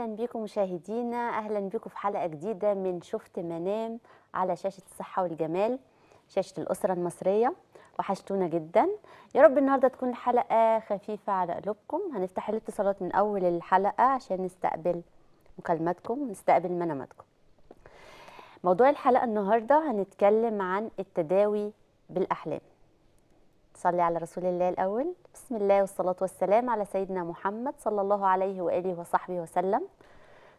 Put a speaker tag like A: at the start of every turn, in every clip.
A: اهلا بيكم مشاهدينا اهلا بيكم في حلقه جديده من شفت منام على شاشه الصحه والجمال شاشه الاسره المصريه وحشتونا جدا يا رب النهارده تكون الحلقه خفيفه على قلوبكم هنفتح الاتصالات من اول الحلقه عشان نستقبل مكالماتكم ونستقبل مناماتكم موضوع الحلقه النهارده هنتكلم عن التداوي بالاحلام صلي على رسول الله الأول بسم الله والصلاة والسلام على سيدنا محمد صلى الله عليه وآله وصحبه وسلم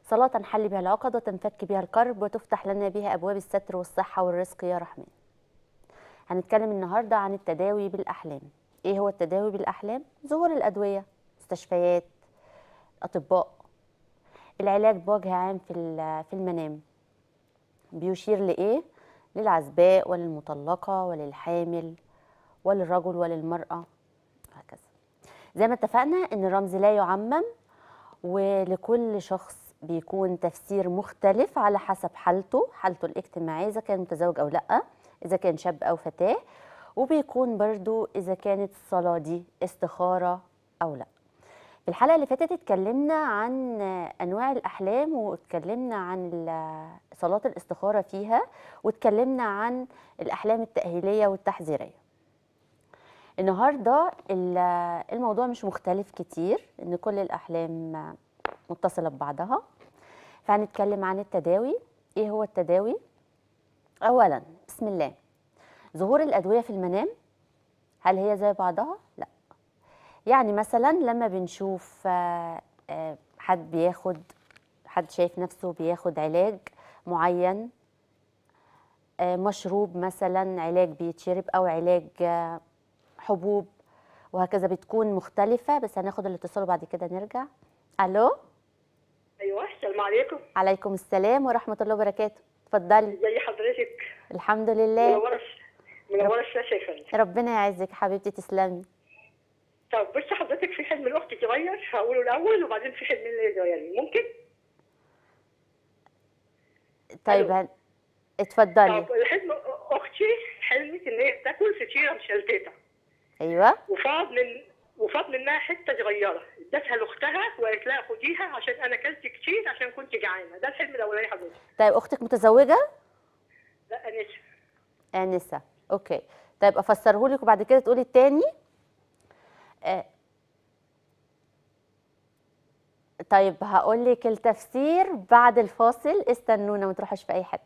A: صلاة نحل بها العقد وتنفك بها الكرب وتفتح لنا بها أبواب الستر والصحة والرزق يا رحمن هنتكلم النهاردة عن التداوي بالأحلام إيه هو التداوي بالأحلام؟ ظهور الأدوية مستشفيات أطباء العلاج بوجه عام في المنام بيشير لإيه؟ للعزباء وللمطلقة وللحامل وللرجل وللمرأة وهكذا زي ما اتفقنا ان الرمز لا يعمم ولكل شخص بيكون تفسير مختلف على حسب حالته حالته الاجتماعية إذا كان متزوج أو لأ إذا كان شاب أو فتاة وبيكون برضو إذا كانت الصلاة دي استخارة أو لأ في الحلقة اللي فاتت اتكلمنا عن أنواع الأحلام واتكلمنا عن صلاة الاستخارة فيها واتكلمنا عن الأحلام التأهيلية والتحذيرية النهارده الموضوع مش مختلف كتير ان كل الاحلام متصله ببعضها فهنتكلم عن التداوي ايه هو التداوي اولا بسم الله ظهور الادويه في المنام هل هي زي بعضها لا يعني مثلا لما بنشوف آه، آه، حد بياخد حد شايف نفسه بياخد علاج معين آه، مشروب مثلا علاج بيتشرب او علاج حبوب وهكذا بتكون مختلفه بس هناخد الاتصال وبعد كده نرجع الو
B: ايوه السلام عليكم
A: عليكم السلام ورحمه الله وبركاته اتفضلي
B: ازي حضرتك
A: الحمد لله منوره
B: منوره الشاشه يا فندم
A: ربنا يعزك حبيبتي تسلمي
B: طب بصي حضرتك في حلم لاختي صغير هقوله الاول وبعدين في حلم ليا صغير ممكن
A: طيب اتفضلي طب
B: الحلم اختي حلمت ان هي بتاكل فطيره مشلتته ايوه وفاض من وفاض منها حته صغيره ادتها لاختها وقالت لها خديها عشان انا اكلت كتير عشان كنت جعانه ده الحلم الاولاني حضرتك
A: طيب اختك متزوجه؟ لا انسه انسه اوكي طيب افسره لك وبعد كده تقولي الثاني آه. طيب هقول لك التفسير بعد الفاصل استنونا ما تروحوش في اي حته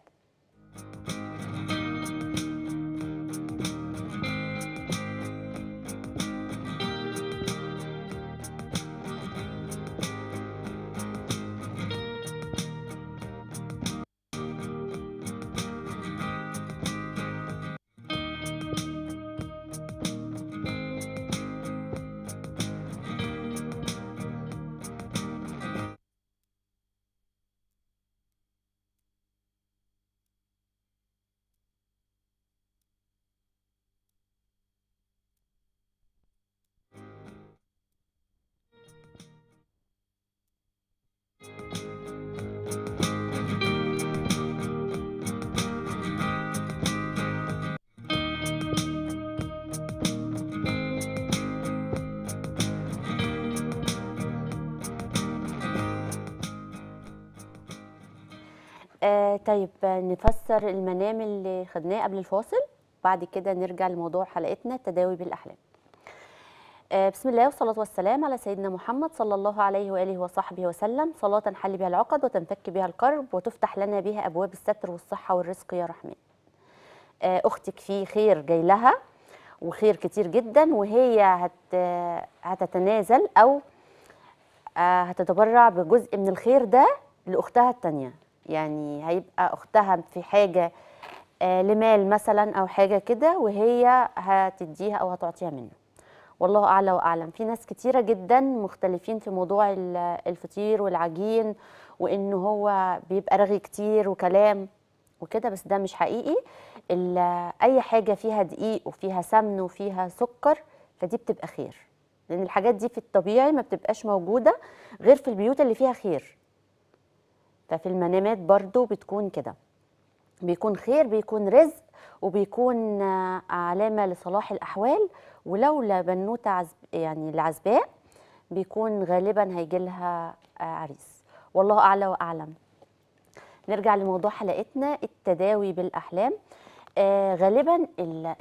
A: آه طيب نفسر المنام اللي خدناه قبل الفاصل بعد كده نرجع لموضوع حلقتنا التداوي بالاحلام آه بسم الله والصلاة والسلام على سيدنا محمد صلى الله عليه وآله وصحبه وسلم صلاة نحل بها العقد وتنفك بها الكرب وتفتح لنا بها أبواب الستر والصحة والرزق يا رحمن آه أختك في خير جاي لها وخير كتير جدا وهي هت هتتنازل أو آه، هتتبرع بجزء من الخير ده لأختها التانية يعني هيبقى اختها في حاجه آه، لمال مثلا او حاجه كده وهي هتديها او هتعطيها منه والله اعلى واعلم في ناس كتيره جدا مختلفين في موضوع الفطير والعجين وان هو بيبقى رغي كتير وكلام وكده بس ده مش حقيقي اي حاجه فيها دقيق وفيها سمن وفيها سكر فدي بتبقى خير لان الحاجات دي في الطبيعي ما بتبقاش موجوده غير في البيوت اللي فيها خير ففي المنامات برضو بتكون كده بيكون خير بيكون رزق وبيكون آه، علامة لصلاح الأحوال ولولا بنوتة عزب يعني العزباء بيكون غالبا هيجيلها آه، عريس والله أعلى وأعلم نرجع لموضوع حلقتنا التداوي بالأحلام آه غالبا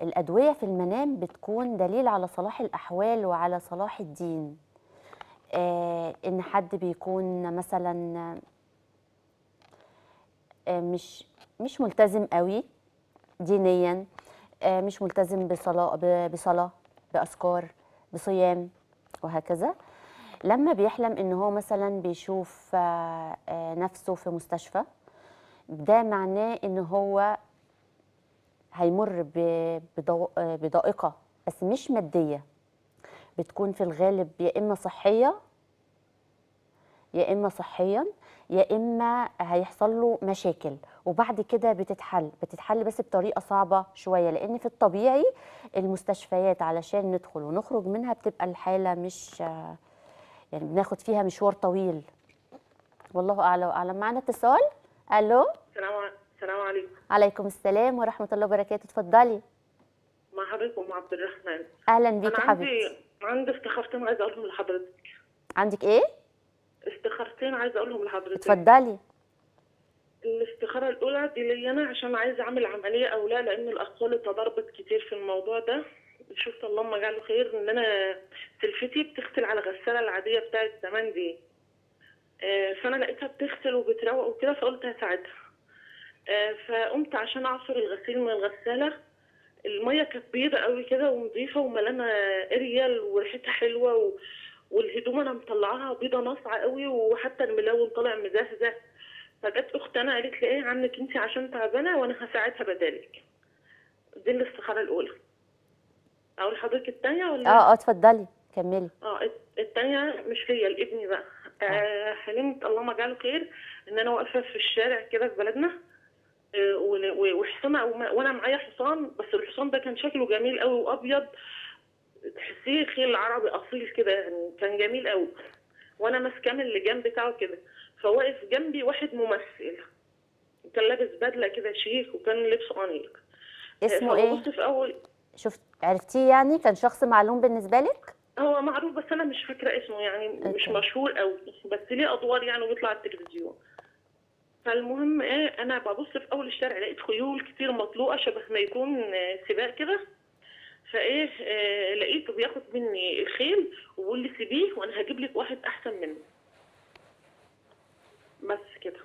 A: الأدوية في المنام بتكون دليل على صلاح الأحوال وعلى صلاح الدين آه إن حد بيكون مثلا آه، مش مش ملتزم قوي دينيا آه، مش ملتزم بصلاه بصلاه باذكار بصيام وهكذا لما بيحلم ان هو مثلا بيشوف آه، نفسه في مستشفى ده معناه ان هو هيمر بضائقه بس مش ماديه بتكون في الغالب يا اما صحيه يا اما صحيا يا اما هيحصل له مشاكل وبعد كده بتتحل بتتحل بس بطريقه صعبه شويه لان في الطبيعي المستشفيات علشان ندخل ونخرج منها بتبقى الحاله مش يعني بناخد فيها مشوار طويل والله اعلى واعلم معانا اتصال الو السلام عليكم عليكم السلام ورحمه الله وبركاته اتفضلي
B: مع حضرتك ام عبد الرحمن
A: اهلا بيكي حبيبتي
B: عندي عندي افتخار عايزه اقولهم لحضرتك عندك ايه استخارتين عايزه اقولهم لحضرتك اتفضلي الاستخاره الاولى دي ليا انا عشان عايزه اعمل عمليه او لا لان الاقوال تضاربت كتير في الموضوع ده شفت اللهم جعله خير ان انا تلفتي بتغسل على غساله العاديه بتاعه زمان دي آه، فانا لقيتها بتغسل وبتروق وكده فقلت هساعدها آه، فقمت عشان اعصر الغسيل من الغساله الميه كانت بيضه قوي كده ونظيفه وملانه اريال وريحتها حلوه و... والهدوم انا مطلعاها بيضه ناصعه قوي وحتى الملون طالع مزهزه فجت اختنا قالت لي ايه عنك انت عشان تعبانه وانا هساعدها بدالك دي الاستخاره الاولى اقول لحضرتك الثانيه ولا اه اه
A: اتفضلي كملي
B: اه الثانيه مش ليا لابني بقى حلمت آه، آه. حلمت اللهم اجعله خير ان انا واقفه في الشارع كده في بلدنا آه، وحصان وانا معايا حصان بس الحصان ده كان شكله جميل قوي وابيض تحسيه خيل عربي اصيل كده يعني كان جميل قوي وانا ماسكاه من اللجام بتاعه كده فواقف جنبي واحد ممثل كان لابس بدله كده شيك وكان لبسه انيق
A: اسمه آه، ايه؟ في اول شفت عرفتيه يعني كان شخص معلوم بالنسبه لك؟
B: هو معروف بس انا مش فاكره اسمه يعني أوكي. مش مشهور قوي بس ليه ادوار يعني وبيطلع على التلفزيون فالمهم ايه انا ببص في اول الشارع لقيت خيول كتير مطلوقه شبه ما يكون آه، سباق كده فايه آه لقيته بياخد مني الخيل وبيقول لي سيبيه وانا هجيب لك واحد احسن منه بس كده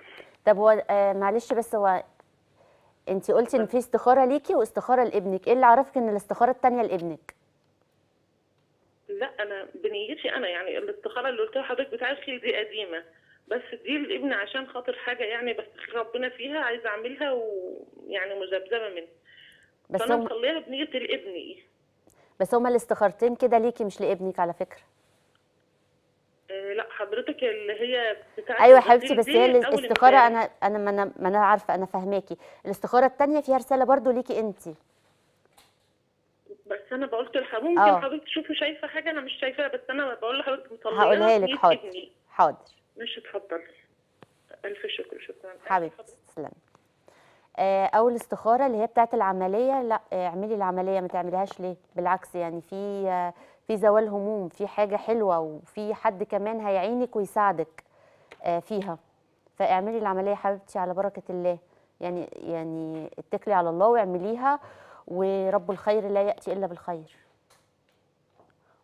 A: طب هو آه معلش بس هو انت قلتي ان في استخاره ليكي واستخاره لابنك ايه اللي عرفك ان الاستخاره الثانيه لابنك
B: لا انا بنيتي انا يعني الاستخاره اللي قلتها لحضرتك بتاع الخيل دي قديمه بس دي لابني عشان خاطر حاجه يعني بس ربنا فيها عايزه اعملها ويعني مذبذبه منها
A: بس فانا مخليها
B: بنيه لابني
A: بس هما الاستخارتين كده ليكي مش لابنك على فكره
B: آه، لا حضرتك اللي هي بتاعت ايوه حبيبتي بس هي الاستخاره انا
A: انا ما انا ما انا عارفه انا فاهماكي الاستخاره الثانيه فيها رساله برضو ليكي انت
B: بس انا بقولت لحضرتك ممكن آه. حضرتك تشوفي شايفه حاجه انا مش شايفاها بس انا بقول لحضرتك مطلعه هقولها لك حاضر حاضر ماشي اتفضلي الف شكر
A: شكرا حبيبتي سلام آه، او الاستخاره اللي هي بتاعه العمليه لا آه، اعملي العمليه ما تعمليهاش ليه بالعكس يعني في آه، في زوال هموم في حاجه حلوه وفي حد كمان هيعينك ويساعدك فيها فاعملي العمليه حبيبتي على بركه الله يعني يعني اتكلي على الله واعمليها ورب الخير لا ياتي الا بالخير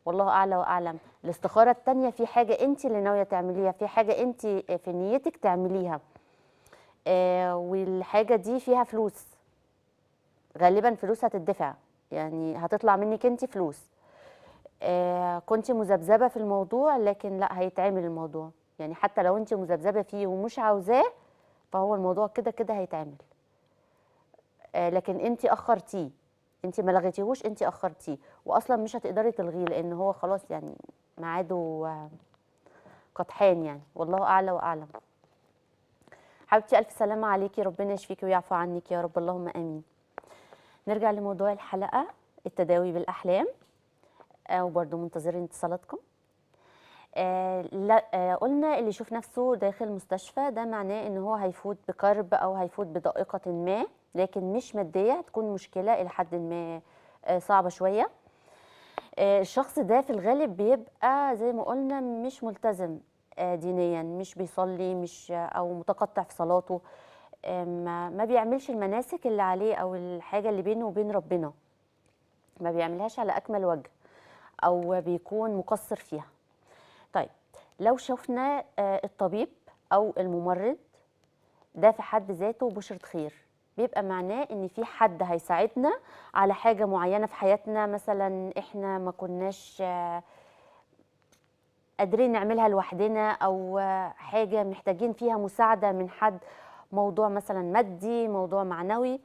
A: والله اعلى واعلم الاستخاره الثانيه في حاجه انت اللي ناويه تعمليها في حاجه انت في نيتك تعمليها آه، والحاجه دي فيها فلوس غالبا فلوس هتدفع يعني هتطلع منك انت فلوس آه، كنت مذبذبه في الموضوع لكن لا هيتعمل الموضوع يعني حتى لو انت مذبذبه فيه ومش عاوزاه فهو الموضوع كده كده هيتعمل آه، لكن انت اخرتيه انت ما لغيتيهوش انت اخرتيه واصلا مش هتقدري تلغيه لان هو خلاص يعني ميعاده قطحان يعني والله اعلى واعلم حبيبتي الف سلامه عليكي ربنا يشفيكي ويعفو عنك يا رب اللهم امين نرجع لموضوع الحلقه التداوي بالاحلام آه وبرضه منتظرين اتصالاتكم آه لا آه قلنا اللي يشوف نفسه داخل مستشفى ده معناه ان هو هيفوت بكرب او هيفوت بضائقه ما لكن مش ماديه تكون مشكله الى حد ما آه صعبه شويه آه، الشخص ده في الغالب بيبقى زي ما قلنا مش ملتزم آه، دينيا مش بيصلي مش آه، او متقطع في صلاته ما بيعملش المناسك اللي عليه او الحاجه اللي بينه وبين ربنا ما بيعملهاش على اكمل وجه او بيكون مقصر فيها طيب لو شفنا آه، الطبيب او الممرض ده في حد ذاته بشرة خير بيبقى معناه ان في حد هيساعدنا على حاجه معينه في حياتنا مثلا احنا ما كناش قادرين نعملها لوحدنا او حاجه محتاجين فيها مساعده من حد موضوع مثلا مادي موضوع معنوي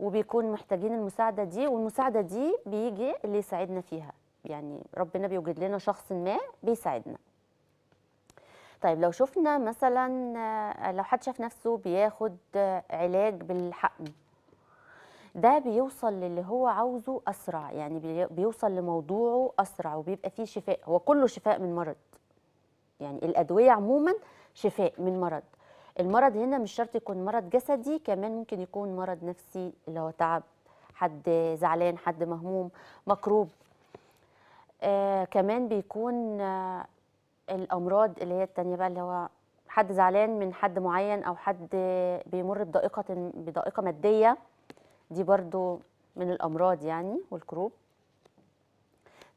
A: وبيكون محتاجين المساعده دي والمساعده دي بيجي اللي يساعدنا فيها يعني ربنا بيوجد لنا شخص ما بيساعدنا طيب لو شفنا مثلا لو حد شاف نفسه بياخد علاج بالحقن ده بيوصل للي هو عاوزه اسرع يعني بيوصل لموضوعه اسرع وبيبقى فيه شفاء هو كله شفاء من مرض يعني الادويه عموما شفاء من مرض المرض هنا مش شرط يكون مرض جسدي كمان ممكن يكون مرض نفسي اللي هو تعب حد زعلان حد مهموم مكروب آه كمان بيكون آه الامراض اللي هي التانية بقى اللي هو حد زعلان من حد معين او حد بيمر بضائقه بضائقه ماديه دي برضو من الأمراض يعني والكروب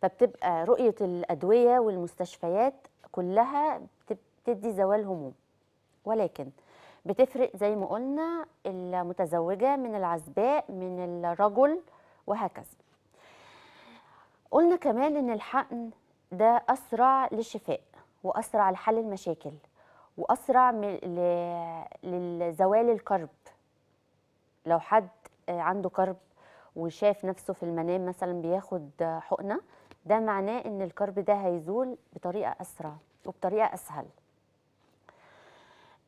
A: فبتبقى رؤية الأدوية والمستشفيات كلها بتدي زوال هموم ولكن بتفرق زي ما قلنا المتزوجة من العزباء من الرجل وهكذا قلنا كمان ان الحقن ده اسرع للشفاء واسرع لحل المشاكل واسرع من لزوال الكرب لو حد عنده كرب وشاف نفسه في المنام مثلا بياخد حقنه ده معناه ان الكرب ده هيزول بطريقه اسرع وبطريقه اسهل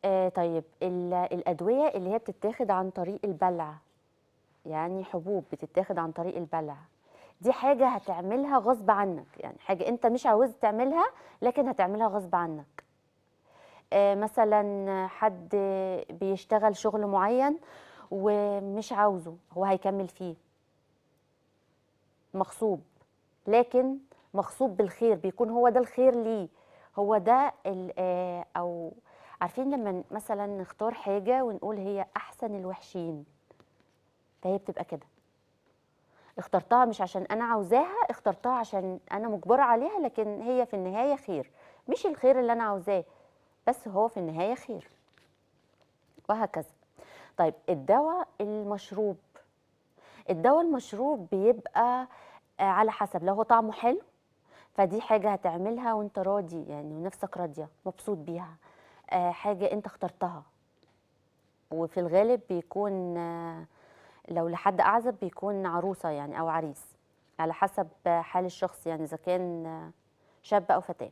A: آه طيب الادويه اللي هي بتتاخد عن طريق البلع يعني حبوب بتتاخد عن طريق البلع دي حاجه هتعملها غصب عنك يعني حاجه انت مش عاوز تعملها لكن هتعملها غصب عنك آه مثلا حد بيشتغل شغل معين ومش عاوزه هو هيكمل فيه مغصوب لكن مغصوب بالخير بيكون هو ده الخير ليه هو ده آه، او عارفين لما مثلا نختار حاجه ونقول هي احسن الوحشين فهي بتبقى كده اخترتها مش عشان انا عاوزاها اخترتها عشان انا مجبره عليها لكن هي في النهايه خير مش الخير اللي انا عاوزاه بس هو في النهايه خير وهكذا طيب الدواء المشروب الدواء المشروب بيبقى آه، على حسب لو هو طعمه حلو فدي حاجة هتعملها وانت راضي يعني ونفسك راضية مبسوط بيها آه، حاجة انت اخترتها وفي الغالب بيكون آه، لو لحد أعزب بيكون عروسة يعني أو عريس على حسب حال الشخص يعني إذا كان شاب أو فتاة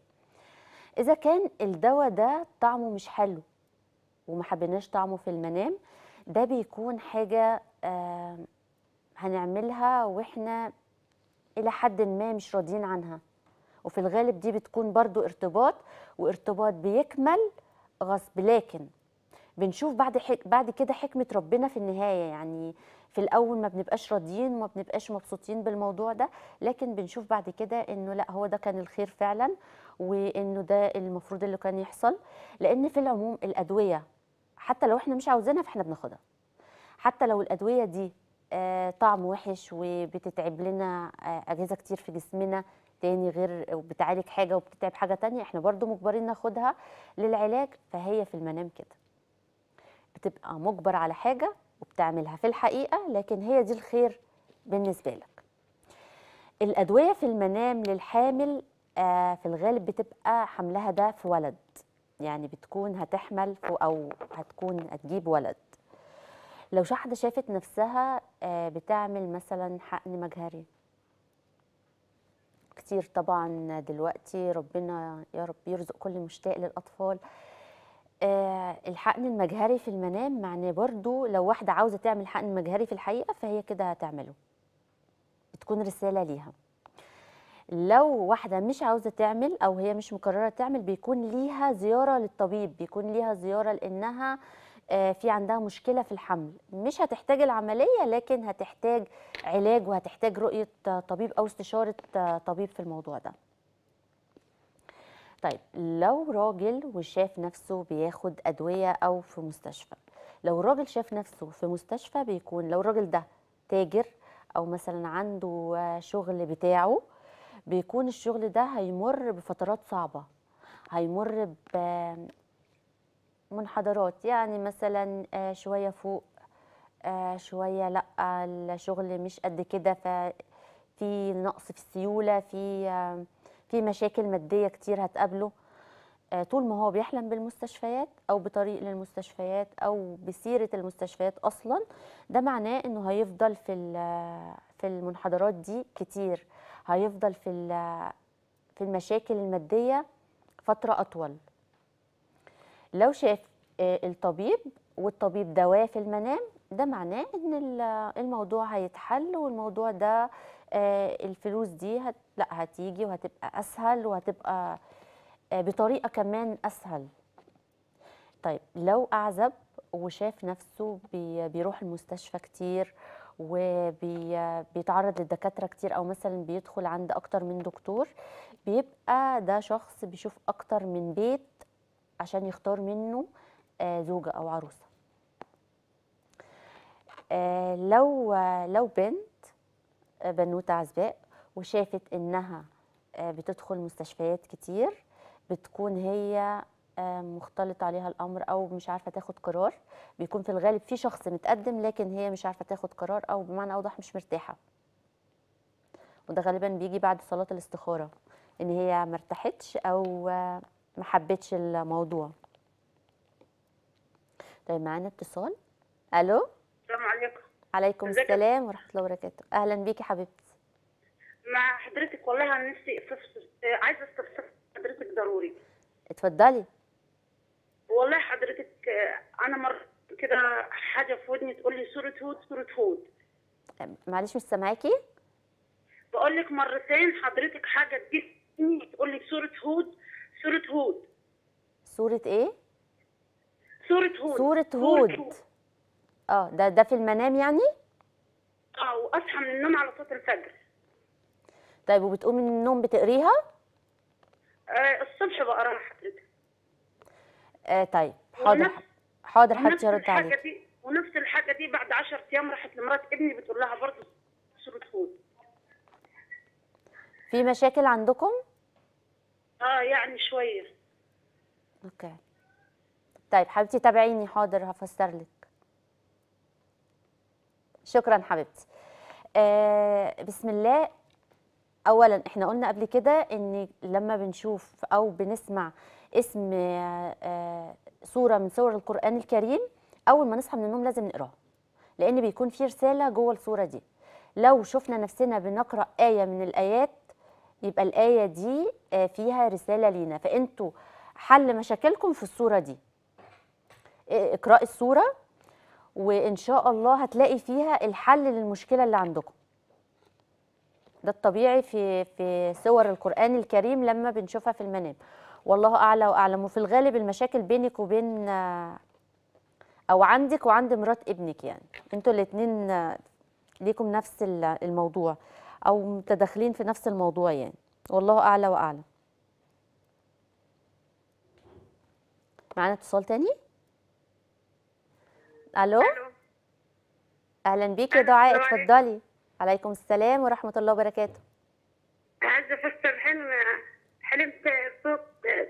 A: إذا كان الدواء ده طعمه مش حلو وما حبيناش طعمه في المنام ده بيكون حاجة هنعملها وإحنا إلى حد ما مش راضيين عنها وفي الغالب دي بتكون برضو ارتباط وارتباط بيكمل غصب لكن بنشوف بعد حك... بعد كده حكمه ربنا في النهايه يعني في الاول ما بنبقاش راضيين وما بنبقاش مبسوطين بالموضوع ده لكن بنشوف بعد كده انه لا هو ده كان الخير فعلا وانه ده المفروض اللي كان يحصل لان في العموم الادويه حتى لو احنا مش عاوزينها فاحنا بناخدها حتى لو الادويه دي آه، طعم وحش وبتتعب لنا آه، اجهزه كتير في جسمنا تاني غير بتعالج حاجه وبتتعب حاجه تانية احنا برضو مجبرين ناخدها للعلاج فهي في المنام كده بتبقى مجبر على حاجه وبتعملها في الحقيقه لكن هي دي الخير بالنسبه لك الادويه في المنام للحامل آه، في الغالب بتبقى حملها ده في ولد يعني بتكون هتحمل او هتكون هتجيب ولد لو حد شافت نفسها آه، بتعمل مثلا حقن مجهري كتير طبعا دلوقتي ربنا يا رب يرزق كل مشتاق للاطفال آه، الحقن المجهري في المنام معناه برضو لو واحده عاوزه تعمل حقن مجهري في الحقيقه فهي كده هتعمله بتكون رساله ليها لو واحدة مش عاوزة تعمل أو هي مش مقررة تعمل بيكون ليها زيارة للطبيب بيكون ليها زيارة لأنها آه، في عندها مشكله في الحمل مش هتحتاج العمليه لكن هتحتاج علاج وهتحتاج رؤيه طبيب او استشاره آه، طبيب في الموضوع ده طيب لو راجل وشاف نفسه بياخد ادويه او في مستشفى لو الراجل شاف نفسه في مستشفى بيكون لو الراجل ده تاجر او مثلا عنده آه، شغل بتاعه بيكون الشغل ده هيمر بفترات صعبة هيمر بمنحدرات يعني مثلا آه، شوية فوق آه، شوية لأ الشغل مش قد كده ففي نقص في السيولة في آه، في مشاكل مادية كتير هتقابله طول ما هو بيحلم بالمستشفيات او بطريق للمستشفيات او بسيره المستشفيات اصلا ده معناه انه هيفضل في في المنحدرات دي كتير هيفضل في آه، في المشاكل الماديه فتره اطول لو شاف آه، الطبيب والطبيب دواه في المنام ده معناه ان آه، الموضوع هيتحل والموضوع ده الفلوس دي هت... لا هتيجي وهتبقى اسهل وهتبقى بطريقه كمان اسهل طيب لو اعزب وشاف نفسه بيروح المستشفى كتير وبيتعرض للدكاتره كتير او مثلا بيدخل عند اكتر من دكتور بيبقى ده شخص بيشوف اكتر من بيت عشان يختار منه آه، زوجه او عروسه آه، لو لو بنت آه، بنوته عزباء وشافت انها بتدخل مستشفيات كتير بتكون هي آه، مختلط عليها الامر او مش عارفه تاخد قرار بيكون في الغالب في شخص متقدم لكن هي مش عارفه تاخد قرار او بمعنى اوضح مش مرتاحه وده غالبا بيجي بعد صلاه الاستخاره ان هي ما ارتاحتش او ما حبتش الموضوع طيب معانا اتصال الو السلام عليكم عليكم السلام ورحمه الله وبركاته اهلا بيكي حبيبتي
B: مع حضرتك والله انا نفسي آه، عايزه استفسر حضرتك ضروري اتفضلي والله حضرتك انا مره كده حاجه في ودني تقول لي صوره هود صوره هود
A: معلش مش سامعاكي
B: بقول لك مرتين حضرتك حاجه تجيبني تقول لي صوره هود صوره
A: هود صوره ايه صوره هود صوره هود اه ده ده في المنام يعني
B: اه واصحى من النوم على صوت الفجر
A: طيب وبتقومي من النوم بتقريها
B: آه الصبح بقراها حضرتك
A: آه طيب حاضر ونفس حاضر حضرتك يرد عليك
B: ونفس الحاجه دي بعد 10 ايام راحت لمرات ابني بتقول لها برضه
A: في مشاكل عندكم؟
B: اه يعني شويه
A: اوكي طيب حبيبتي تابعيني حاضر هفسر لك شكرا حبيبتي آه بسم الله اولا احنا قلنا قبل كده ان لما بنشوف او بنسمع اسم آه، آه، صوره من صور القران الكريم اول ما نصحى من النوم لازم نقرأه لان بيكون في رساله جوه الصوره دي لو شفنا نفسنا بنقرا ايه من الايات يبقى الايه دي آه، فيها رساله لينا فانتوا حل مشاكلكم في الصوره دي اقرأ الصوره وان شاء الله هتلاقي فيها الحل للمشكله اللي عندكم ده الطبيعي في في سور القران الكريم لما بنشوفها في المنام والله اعلى واعلم وفي الغالب المشاكل بينك وبين آه، او عندك وعند مرات ابنك يعني انتوا الاثنين آه، ليكم نفس الموضوع او متداخلين في نفس الموضوع يعني والله اعلى واعلم معانا اتصال تاني الو اهلا بيك يا دعاء اتفضلي عليكم السلام ورحمه الله وبركاته
B: عايزه افسر حلم حلمت فوق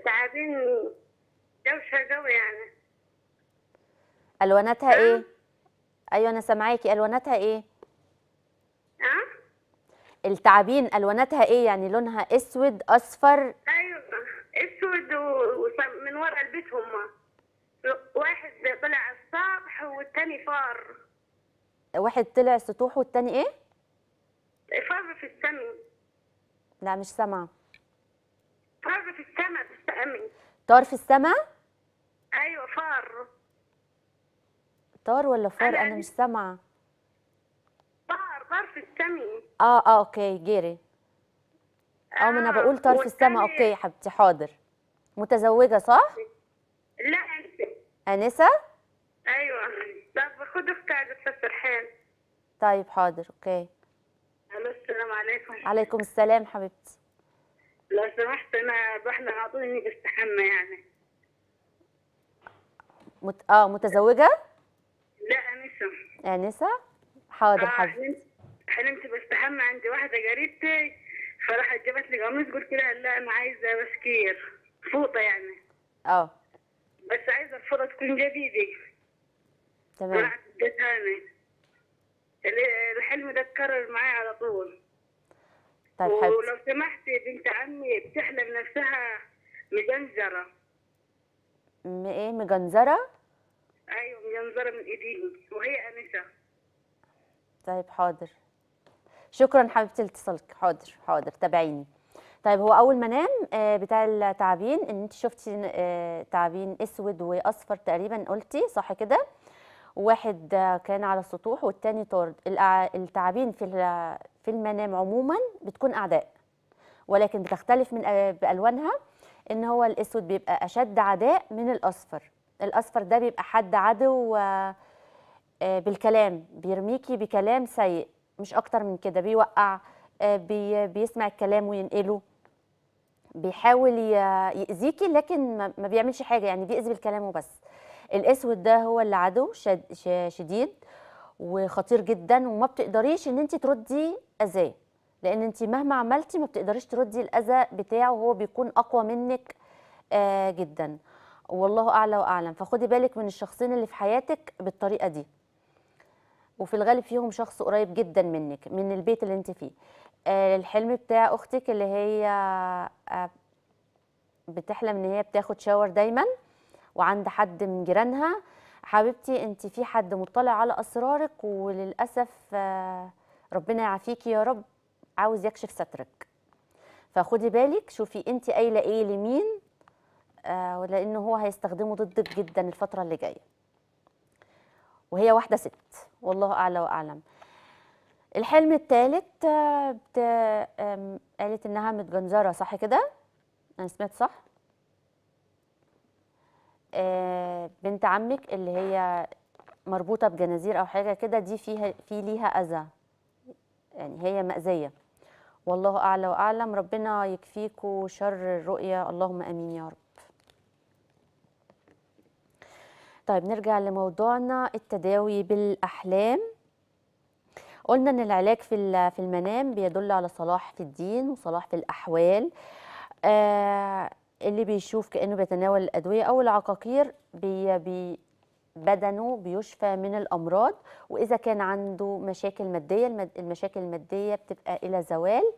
B: تعبين دوشه قوي يعني
A: ألوانتها أه؟ ايه ايوه انا سامعاكي ألوانتها ايه أه؟ التعابين ألوانتها ايه يعني لونها اسود اصفر ايوه
B: اسود ومن ورا البيت هما واحد طلع الصبح والتاني فار
A: واحد طلع سطوح والتاني ايه
B: فار في السمي
A: لا مش سامعه
B: فار في السماء بتأمن
A: طار في السماء؟
B: ايوه فار
A: طار ولا فار انا, أنا مش سامعه
B: طار طار في السماء
A: اه اه اوكي جيري اه ما انا آه، بقول طار في السماء اوكي يا حبيبتي حاضر متزوجه صح؟ لا انسه انسه؟
C: ايوه
B: طب خد اختي عايزه تفسر
A: طيب حاضر اوكي
B: الو السلام عليكم عليكم
A: السلام حبيبتي
B: لو سمحت انا بحلم على طول اني بستحمى يعني
A: مت... اه متزوجه؟
B: لا انسه
A: انسه؟ حاضر آه
B: حلمت بستحمى عند واحده قريبتي فراحت جابت لي قميص قلت لها لا انا عايزه بسكير فوطه يعني اه بس عايزه الفوطه تكون جديده تمام راحت اديتها الحلم ده اتكرر معايا على طول طيب حلو ولو سمحتي بنت عمي بتحلم نفسها مجنزره
A: م ايه مجنزره؟
B: ايوه مجنزره من ايديهم وهي انسه
A: طيب حاضر شكرا حبيبتي لاتصالك حاضر حاضر تابعيني طيب هو اول منام آه، بتاع التعابين ان انت شفتي آه، تعابين اسود واصفر تقريبا قلتي صح كده واحد كان على السطوح والتاني طارد التعابين في في المنام عموما بتكون اعداء ولكن بتختلف من بالوانها ان هو الاسود بيبقى اشد عداء من الاصفر الاصفر ده بيبقى حد عدو آه، بالكلام بيرميكي بكلام سيء مش اكتر من كده بيوقع آه، بي بيسمع الكلام وينقله بيحاول يأذيكي لكن ما بيعملش حاجة يعني بيأذي بالكلام وبس الاسود ده هو اللي عدو شديد وخطير جدا وما بتقدريش ان انت تردي اذاه لان انت مهما عملتي ما بتقدريش تردي الاذى بتاعه وهو بيكون اقوى منك آه، جدا والله اعلى واعلم فخدي بالك من الشخصين اللي في حياتك بالطريقه دي وفي الغالب فيهم شخص قريب جدا منك من البيت اللي انت فيه آه، الحلم بتاع اختك اللي هي آه، بتحلم ان هي بتاخد شاور دايما وعند حد من جيرانها حبيبتي انت في حد مطلع على اسرارك وللاسف آه، ربنا يعافيكي يا رب عاوز يكشف سترك فخدي بالك شوفي انت قايله ايه لمين آه لان هو هيستخدمه ضدك جدا الفتره اللي جايه وهي واحده ست والله اعلى واعلم الحلم الثالث آه، قالت انها متجنزره صح كده انا سمعت صح آه، بنت عمك اللي هي مربوطه بجنازير او حاجه كده دي فيها في ليها اذى يعني هي مأذيه والله اعلى واعلم ربنا يكفيكوا شر الرؤيا اللهم امين يا رب طيب نرجع لموضوعنا التداوي بالاحلام قلنا ان العلاج في في المنام بيدل على صلاح في الدين وصلاح في الاحوال آه اللي بيشوف كانه بيتناول الادويه او العقاقير بي بي بدنه بيشفى من الامراض واذا كان عنده مشاكل ماديه المشاكل الماديه بتبقى الى زوال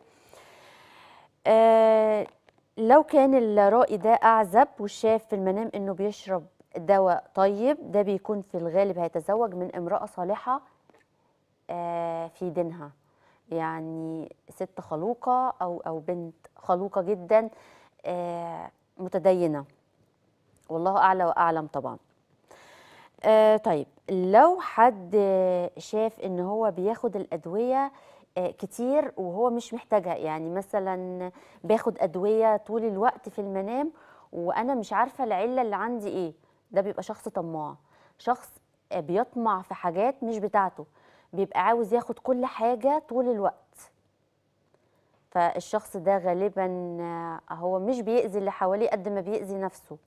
A: آه لو كان الرائي ده اعزب وشاف في المنام انه بيشرب دواء طيب ده بيكون في الغالب هيتزوج من امراه صالحه آه في دينها يعني ست خلوقه او او بنت خلوقه جدا آه، متدينه والله اعلى واعلم طبعا آه، طيب لو حد شاف ان هو بياخد الادويه آه، كتير وهو مش محتاجها يعني مثلا باخد ادويه طول الوقت في المنام وانا مش عارفه العله اللي عندي ايه ده بيبقى شخص طماع شخص بيطمع في حاجات مش بتاعته بيبقى عاوز ياخد كل حاجه طول الوقت فالشخص ده غالبا آه، هو مش بيأذي اللي حواليه قد ما بيأذي نفسه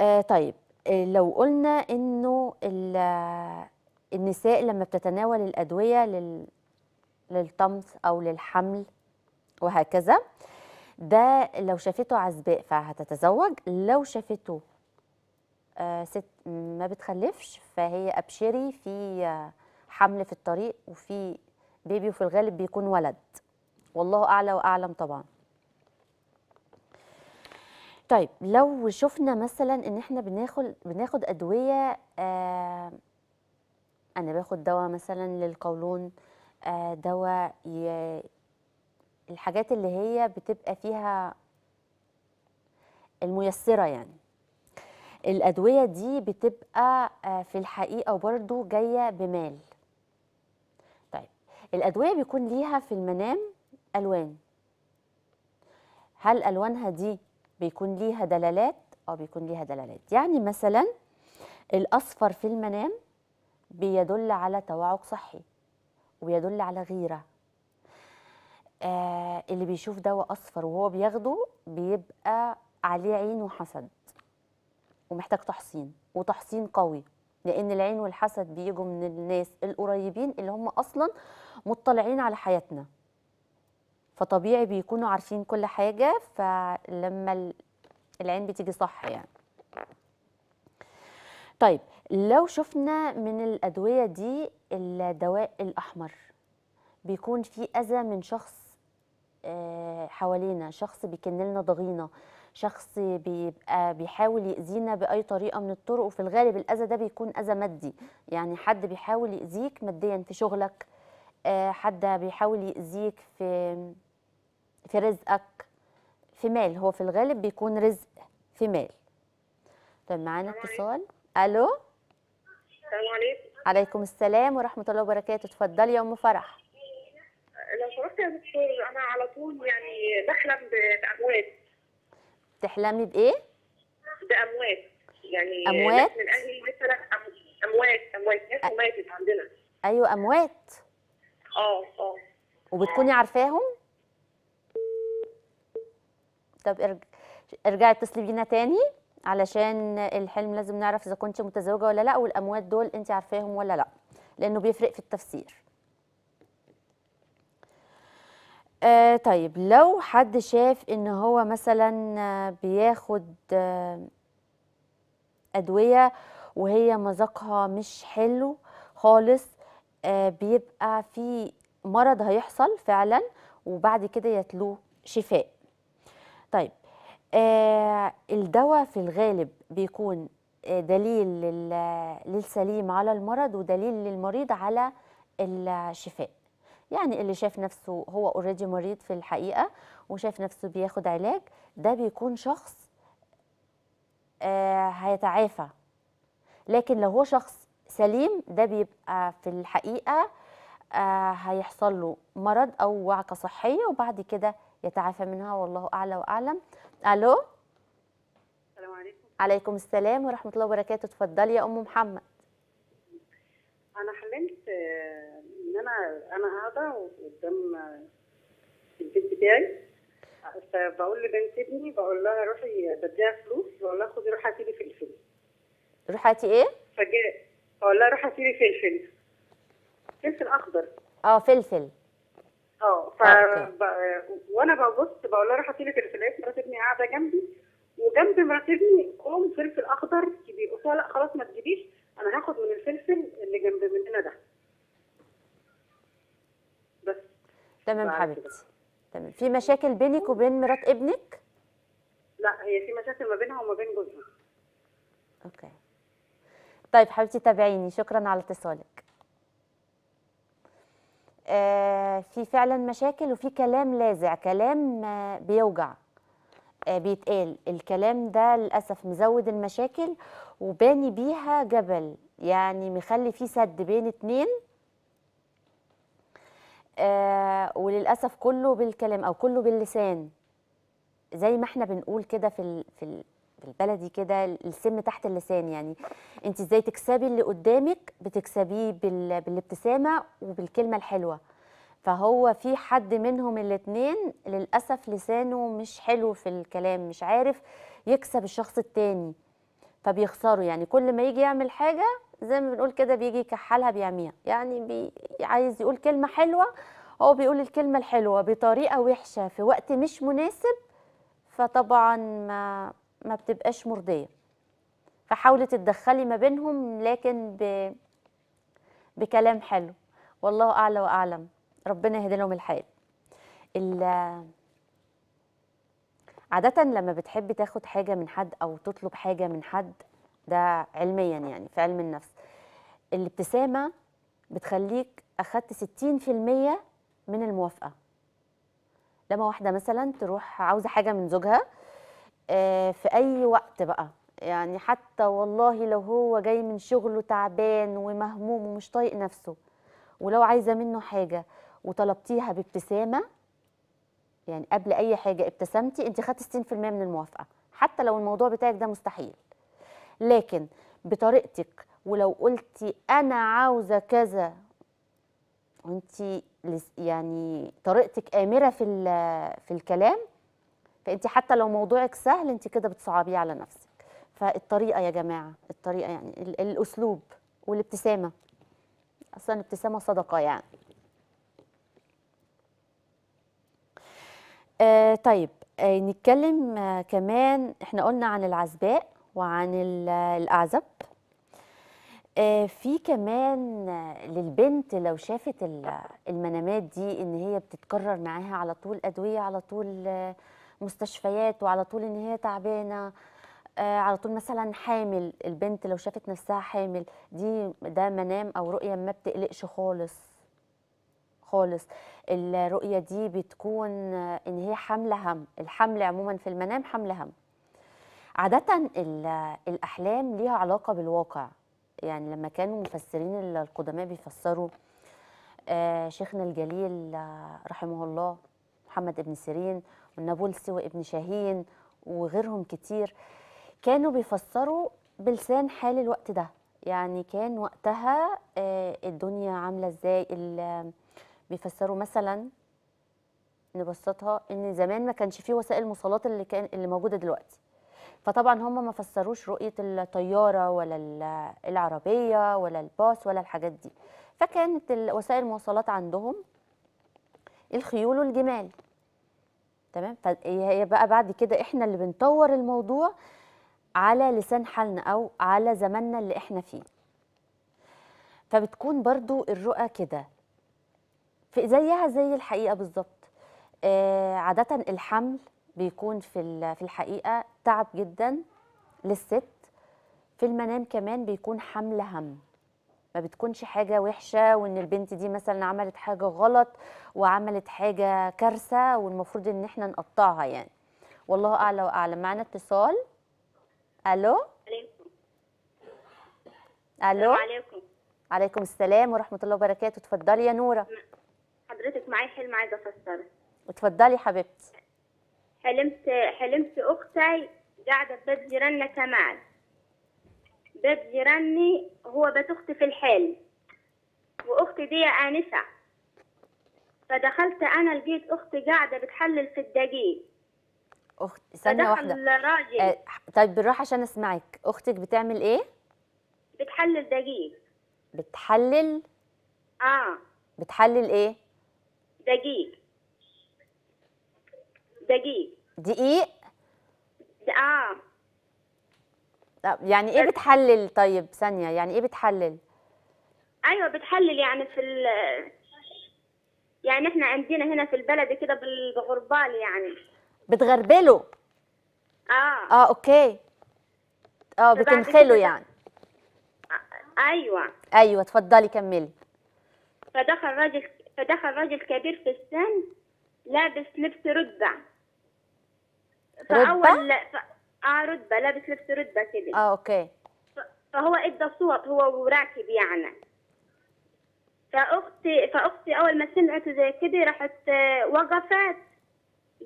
A: آه طيب آه، لو قلنا انه آه، النساء لما بتتناول الادويه لل للطمس او للحمل وهكذا ده لو شافته عزباء فهتتزوج لو شافته آه ست ما بتخلفش فهي ابشري في آه حمل في الطريق وفي بيبي وفي الغالب بيكون ولد والله اعلى واعلم طبعا طيب لو شفنا مثلا ان احنا بناخد بناخد ادويه آه انا باخد دواء مثلا للقولون آه دواء الحاجات اللي هي بتبقى فيها الميسره يعني الادويه دي بتبقى آه، في الحقيقه برضو جايه بمال الأدوية بيكون ليها في المنام ألوان هل ألوانها دي بيكون ليها دلالات أو آه، بيكون ليها دلالات يعني مثلا الأصفر في المنام بيدل على توعك صحي ويدل على غيرة آه اللي بيشوف دواء أصفر وهو بياخده بيبقى عليه عين وحسد ومحتاج تحصين وتحصين قوي لأن العين والحسد بيجوا من الناس القريبين اللي هم أصلاً مطلعين على حياتنا فطبيعي بيكونوا عارفين كل حاجة فلما العين بتيجي صح يعني طيب لو شفنا من الأدوية دي الدواء الأحمر بيكون في أذى من شخص آه، حوالينا شخص بيكنلنا ضغينة شخص بيبقى بيحاول يأذينا بأي طريقة من الطرق وفي الغالب الأذى ده بيكون أذى مادي يعني حد بيحاول يأذيك ماديا في شغلك آه، حدا بيحاول يأذيك في في رزقك في مال هو في الغالب بيكون رزق في مال طيب معانا اتصال الو السلام عليكم عليكم السلام ورحمه الله وبركاته اتفضلي يا ام فرح
B: لو سمحتي يا دكتور انا على طول يعني بحلم باموات
A: بتحلمي بايه
B: باموات يعني اموات من اهلي مثلا اموات اموات ناس ماتت عندنا
A: ايوه اموات اه اه وبتكوني عارفاهم طب ارجعي اتصلي بينا تاني علشان الحلم لازم نعرف اذا كنت متزوجه ولا لا والاموات دول انت عارفاهم ولا لا لانه بيفرق في التفسير آه طيب لو حد شاف ان هو مثلا بياخد آه ادويه وهي مذاقها مش حلو خالص آه، بيبقى في مرض هيحصل فعلا وبعد كده يتلوه شفاء طيب آه، الدواء في الغالب بيكون آه، دليل للسليم على المرض ودليل للمريض على الشفاء يعني اللي شاف نفسه هو اوريدي مريض في الحقيقه وشاف نفسه بياخد علاج ده بيكون شخص هيتعافى لكن لو هو شخص سليم ده بيبقى في الحقيقه آه، هيحصل له مرض او وعكه صحيه وبعد كده يتعافى منها والله اعلى واعلم الو السلام عليكم عليكم السلام ورحمه الله وبركاته اتفضلي يا ام محمد
B: انا حلمت ان انا انا قاعده قدام البيت بتاعي فبقول لبنت ابني بقول لها روحي بديها فلوس بقول لها خدي روحي هاتي لي فلفل روحي هاتي ايه؟ فجأة والله لها اشتري فلفل فلفل اخضر
A: اه فلفل
B: اه ف وانا ببص بقول لها روحي اشتري فلفلات مرات ابني قاعده جنبي وجنب مرات ابني قوم فلفل اخضر كبير قلت لا خلاص ما تجيبيش انا هاخد من الفلفل اللي جنب مننا ده
A: بس تمام حبيبتي تمام في مشاكل بينك وبين مرات ابنك؟
B: لا هي في مشاكل ما بينها وما بين جوزها
A: اوكي طيب حبيبتي تابعيني شكرا على اتصالك آه في فعلا مشاكل وفي كلام لاذع كلام بيوجع آه بيتقال الكلام ده للأسف مزود المشاكل وباني بيها جبل يعني مخلي فيه سد بين اتنين آه وللأسف كله بالكلام أو كله باللسان زي ما احنا بنقول كده في الـ في الـ بالبلدي كده السم تحت اللسان يعني انت ازاي تكسبي اللي قدامك بتكسبيه بال... بالابتسامه وبالكلمه الحلوه فهو في حد منهم الاثنين للاسف لسانه مش حلو في الكلام مش عارف يكسب الشخص التاني فبيخسره يعني كل ما يجي يعمل حاجه زي ما بنقول كده بيجي يكحلها بيعميها يعني بي عايز يقول كلمه حلوه هو بيقول الكلمه الحلوه بطريقه وحشه في وقت مش مناسب فطبعا ما ما بتبقاش مرضيه فحاولي تتدخلي ما بينهم لكن ب... بكلام حلو والله اعلى واعلم ربنا يهدي لهم الحال عادة لما بتحبي تاخد حاجة من حد أو تطلب حاجة من حد ده علميا يعني في علم النفس الابتسامة بتخليك أخدت 60% من الموافقة لما واحدة مثلا تروح عاوزة حاجة من زوجها آه، في اي وقت بقى يعني حتى والله لو هو جاي من شغله تعبان ومهموم ومش طايق نفسه ولو عايزه منه حاجه وطلبتيها بابتسامه يعني قبل اي حاجه ابتسمتي انت خدتي 60% من الموافقه حتى لو الموضوع بتاعك ده مستحيل لكن بطريقتك ولو قلتي انا عاوزه كذا وانت يعني طريقتك امره في في الكلام فانت حتى لو موضوعك سهل انت كده بتصعبيه على نفسك فالطريقه يا جماعه الطريقه يعني الاسلوب والابتسامه اصلا الابتسامه صدقه يعني آه طيب آه نتكلم آه كمان احنا قلنا عن العزباء وعن الاعزب آه، في كمان للبنت لو شافت المنامات دي ان هي بتتكرر معاها على طول ادويه على طول آه، مستشفيات وعلى طول ان هي تعبانه آه، على طول مثلا حامل البنت لو شافت نفسها حامل دي ده منام او رؤيه ما بتقلقش خالص خالص الرؤيه دي بتكون ان هي حامله هم الحمل عموما في المنام حمل هم عاده الاحلام ليها علاقه بالواقع يعني لما كانوا مفسرين القدماء بيفسروا آه، شيخنا الجليل آه، رحمه الله محمد ابن سيرين ونابلسي وابن شاهين وغيرهم كتير كانوا بيفسروا بلسان حال الوقت ده يعني كان وقتها آه، الدنيا عاملة ازاي بيفسروا مثلا نبسطها ان زمان ما كانش فيه وسائل مواصلات اللي كان اللي موجودة دلوقتي فطبعا هم ما فسروش رؤية الطيارة ولا العربية ولا الباص ولا الحاجات دي فكانت وسائل المواصلات عندهم الخيول والجمال تمام فهي بقى بعد كده احنا اللي بنطور الموضوع على لسان حالنا او على زماننا اللي احنا فيه فبتكون برضو الرؤى كده زيها زي الحقيقه بالظبط آه عاده الحمل بيكون في في الحقيقه تعب جدا للست في المنام كمان بيكون حمل هم ما بتكونش حاجه وحشه وان البنت دي مثلا عملت حاجه غلط وعملت حاجه كارثه والمفروض ان احنا نقطعها يعني والله اعلى واعلم معانا اتصال الو الو عليكم عليكم السلام ورحمه الله وبركاته اتفضلي يا نوره
C: حضرتك معايا حلم عايزه افسره
A: اتفضلي حبيبتي
C: حلمت حلمت اختي قاعده في بيت جيراننا كمان باب جيراني هو بيت أختي في الحال وأختي دي آنسة فدخلت أنا لقيت أختي قاعدة بتحلل في الدقيق
A: أخت ثانية واحدة
C: الراجل آه...
A: طيب بالراحة عشان أسمعك أختك بتعمل إيه؟
C: بتحلل دقيق
A: بتحلل؟ آه بتحلل إيه؟
C: دقيق دقيق دقيق؟ آه
A: طب يعني ايه بتحلل طيب ثانيه يعني ايه بتحلل
C: ايوه بتحلل يعني في ال يعني احنا عندنا هنا في البلد كده بالغربال يعني
A: بتغربله اه اه اوكي اه بتنخله يعني
C: آه، ايوه
A: ايوه اتفضلي كملي
C: فدخل راجل فدخل راجل كبير في السن لابس لبس رتبه
A: فاول
C: رتبة؟ اه رتبه لابس لبس رتبه كده اه اوكي فهو ادى صوت هو وراكب يعني فاختي فاختي اول ما سمعت زي كده راحت آه، وقفت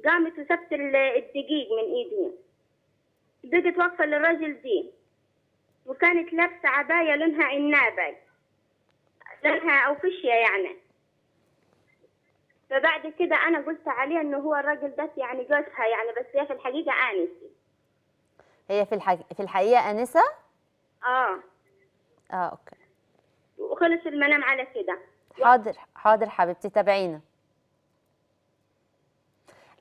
C: قامت وسبت الدقيق من ايدي بقت واقفه للراجل دي وكانت لابسه عبايه لونها عنابه لونها او فشيا يعني فبعد كده انا قلت عليه انه هو الراجل ده يعني جوزها يعني بس هي في الحقيقه انسه
A: هي في الحق... في الحقيقه انسه اه اه اوكي وخلص
C: المنام على كده
A: حاضر حاضر حبيبتي تابعينا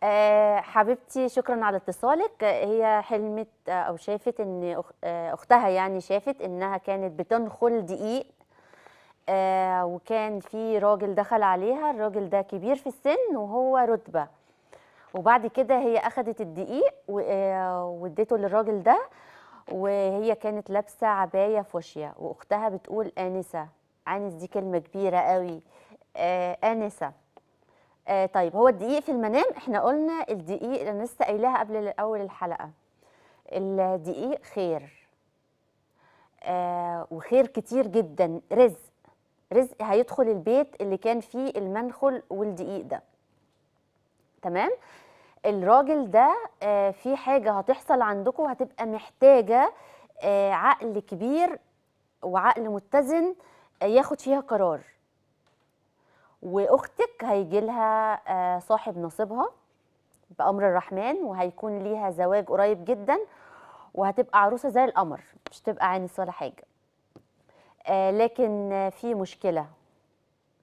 A: آه، حبيبتي شكرا على اتصالك هي حلمت آه، او شافت ان آه، اختها يعني شافت انها كانت بتنخل دقيق وكان في راجل دخل عليها الراجل ده كبير في السن وهو رتبه وبعد كده هي اخدت الدقيق آه، واديته للراجل ده وهي كانت لابسه عبايه فوشيا واختها بتقول انسه انس دي كلمه كبيره قوي آه، انسه آه طيب هو الدقيق في المنام احنا قلنا الدقيق انا لسه قايلاها قبل اول الحلقه الدقيق خير آه وخير كتير جدا رزق رزق هيدخل البيت اللي كان فيه المنخل والدقيق ده تمام الراجل ده آه، في حاجه هتحصل عندكم هتبقى محتاجه آه، عقل كبير وعقل متزن آه، ياخد فيها قرار واختك هيجي لها صاحب نصيبها بامر الرحمن وهيكون ليها زواج قريب جدا وهتبقى عروسه زي القمر مش تبقى عين ولا حاجه لكن في مشكله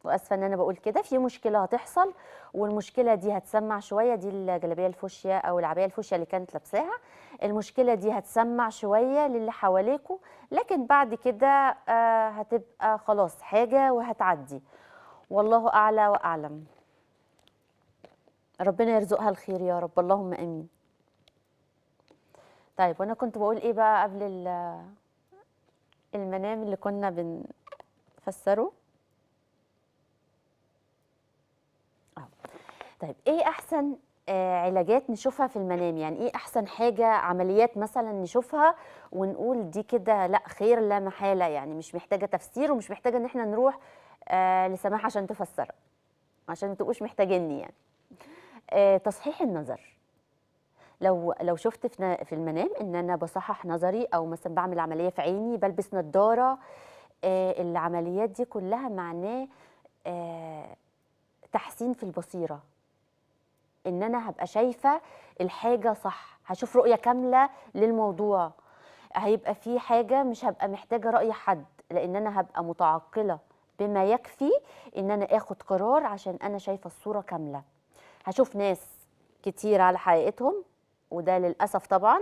A: واسفه ان انا بقول كده في مشكله هتحصل والمشكله دي هتسمع شويه دي الجلابيه الفوشيا او العبايه الفوشيا اللي كانت لابساها المشكله دي هتسمع شويه للي حواليكوا لكن بعد كده آه، هتبقى خلاص حاجه وهتعدي والله اعلى واعلم ربنا يرزقها الخير يا رب اللهم امين طيب وانا كنت بقول ايه بقى قبل المنام اللي كنا بنفسره طيب ايه احسن آه، علاجات نشوفها في المنام يعني ايه احسن حاجه عمليات مثلا نشوفها ونقول دي كده لا خير لا محاله يعني مش محتاجه تفسير ومش محتاجه ان احنا نروح آه لسماح عشان تفسر عشان ما تبقوش محتاجيني يعني آه تصحيح النظر لو لو شفت في, في المنام ان انا بصحح نظري او مثلا بعمل عمليه في عيني بلبس نظاره آه العمليات دي كلها معناه آه، تحسين في البصيره ان انا هبقى شايفه الحاجه صح هشوف رؤيه كامله للموضوع هيبقى في حاجه مش هبقى محتاجه راي حد لان انا هبقى متعقله بما يكفي ان انا اخد قرار عشان انا شايفه الصوره كامله هشوف ناس كتير على حقيقتهم وده للاسف طبعا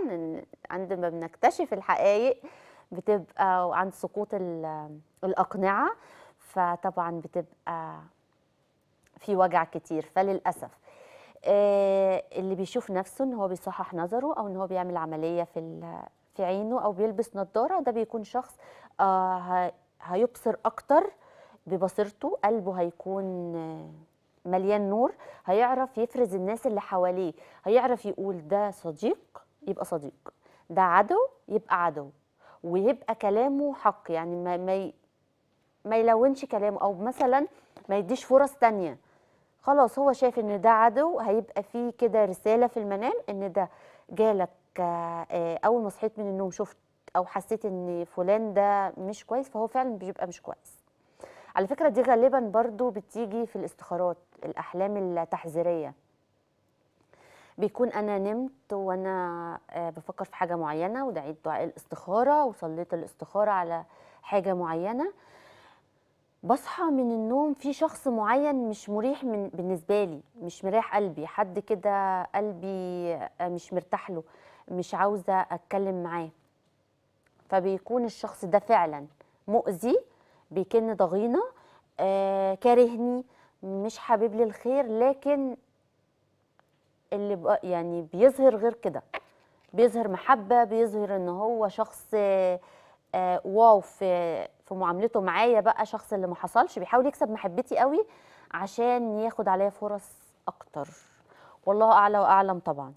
A: عندما بنكتشف الحقائق بتبقى وعند سقوط الاقنعه فطبعا بتبقى في وجع كتير فللاسف آه، اللي بيشوف نفسه ان هو بيصحح نظره او ان هو بيعمل عمليه في في عينه او بيلبس نظاره ده بيكون شخص آه، هيبصر اكتر ببصيرته قلبه هيكون آه، مليان نور هيعرف يفرز الناس اللي حواليه هيعرف يقول ده صديق يبقى صديق ده عدو يبقى عدو ويبقى كلامه حق يعني ما ما يلونش كلامه او مثلا ما يديش فرص ثانيه خلاص هو شايف ان ده عدو هيبقى فيه كده رساله في المنام ان ده جالك آه، اول ما صحيت من النوم شفت او حسيت ان فلان ده مش كويس فهو فعلا بيبقى مش كويس على فكره دي غالبا برضو بتيجي في الاستخارات الاحلام التحذيريه بيكون انا نمت وانا آه، بفكر في حاجه معينه ودعيت دعاء الاستخاره وصليت الاستخاره على حاجه معينه بصحى من النوم في شخص معين مش مريح من بالنسبه لي مش مريح قلبي حد كده قلبي آه، مش مرتاح له مش عاوزه اتكلم معاه فبيكون الشخص ده فعلا مؤذي بيكن ضغينه آه كارهني مش حابب لي الخير لكن اللي بقى يعني بيظهر غير كده بيظهر محبه بيظهر ان هو شخص آه آه، واو في في معاملته معايا بقى شخص اللي ما حصلش بيحاول يكسب محبتي قوي عشان ياخد عليا فرص اكتر والله اعلى واعلم طبعا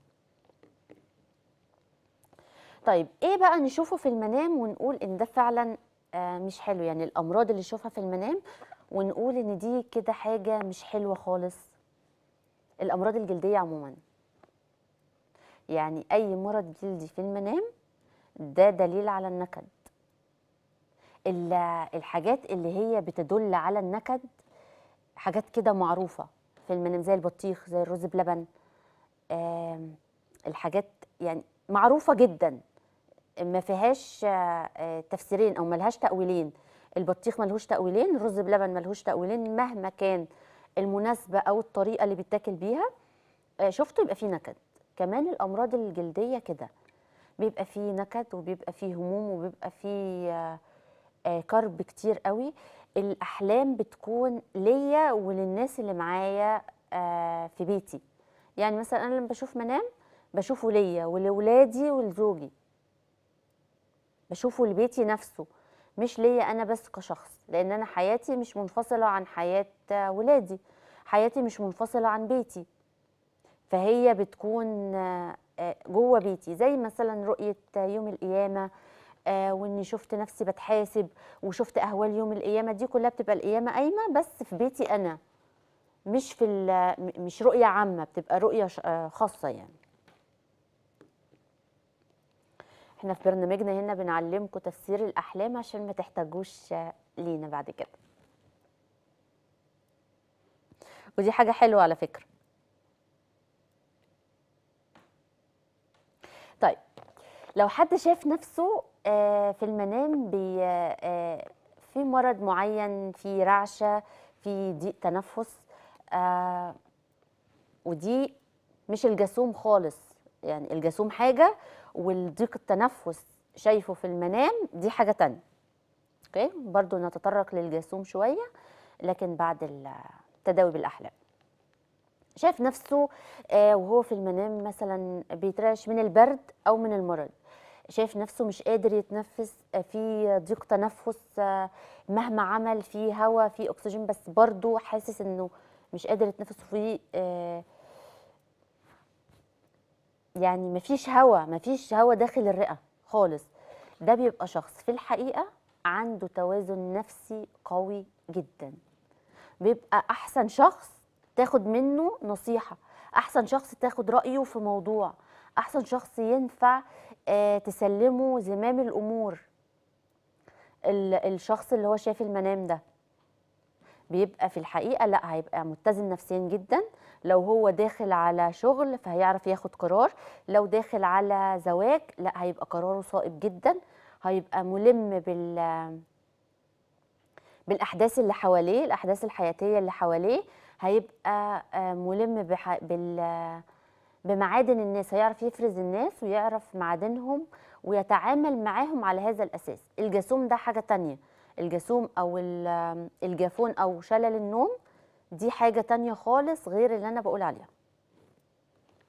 A: طيب ايه بقى نشوفه في المنام ونقول ان ده فعلا آه، مش حلو يعني الامراض اللي نشوفها في المنام ونقول ان دي كده حاجه مش حلوه خالص الامراض الجلديه عموما يعني اي مرض جلدي في المنام ده دليل على النكد الحاجات اللي هي بتدل على النكد حاجات كده معروفه في المنام زي البطيخ زي الرز بلبن الحاجات يعني معروفه جدا ما فيهاش آه، تفسيرين او ملهاش تاويلين البطيخ ملهوش تاويلين الرز بلبن ملهوش تاويلين مهما كان المناسبه او الطريقه اللي بيتاكل بيها آه، شفته يبقى فيه نكد كمان الامراض الجلديه كده بيبقى فيه نكد وبيبقى فيه هموم وبيبقى فيه آه، آه، كرب كتير قوي الاحلام بتكون ليا وللناس اللي معايا آه، في بيتي يعني مثلا انا لما بشوف منام بشوفه ليا ولولادي ولزوجي بشوفه لبيتي نفسه مش ليا انا بس كشخص لان انا حياتي مش منفصله عن حياه ولادي حياتي مش منفصله عن بيتي فهي بتكون آه، جوه بيتي زي مثلا رؤيه يوم القيامه آه، واني شفت نفسي بتحاسب وشفت اهوال يوم القيامه دي كلها بتبقى القيامه قايمه بس في بيتي انا مش في مش رؤيه عامه بتبقى رؤيه آه، خاصه يعني احنا في برنامجنا هنا بنعلمكم تفسير الاحلام عشان ما تحتاجوش آه، لينا بعد كده ودي حاجه حلوه على فكره طيب لو حد شاف نفسه آه، في المنام آه، في مرض معين في رعشه في ضيق تنفس آه، ودي مش الجاسوم خالص يعني الجاسوم حاجه والضيق التنفس شايفه في المنام دي حاجه تانية اوكي برضو نتطرق للجاسوم شويه لكن بعد التداوي بالاحلام شايف نفسه وهو في المنام مثلا بيترعش من البرد او من المرض شايف نفسه مش قادر يتنفس آه، في ضيق تنفس آه، مهما عمل في هواء في اكسجين بس برضه حاسس انه مش قادر يتنفس في آه، يعني مفيش هواء مفيش هواء داخل الرئه خالص ده بيبقى شخص في الحقيقه عنده توازن نفسي قوي جدا بيبقى احسن شخص تاخد منه نصيحه احسن شخص تاخد رايه في موضوع احسن شخص ينفع آه، تسلمه زمام الامور الشخص اللي هو شايف المنام ده بيبقى في الحقيقه لا هيبقى متزن نفسيا جدا لو هو داخل على شغل فهيعرف ياخد قرار لو داخل على زواج لا هيبقى قراره صائب جدا هيبقى ملم بال بالاحداث اللي حواليه الاحداث الحياتيه اللي حواليه هيبقى آه، ملم بح... بال بمعادن الناس هيعرف يفرز الناس ويعرف معادنهم ويتعامل معاهم على هذا الأساس الجاسوم ده حاجة تانية الجاسوم أو الجافون أو شلل النوم دي حاجة تانية خالص غير اللي أنا بقول عليها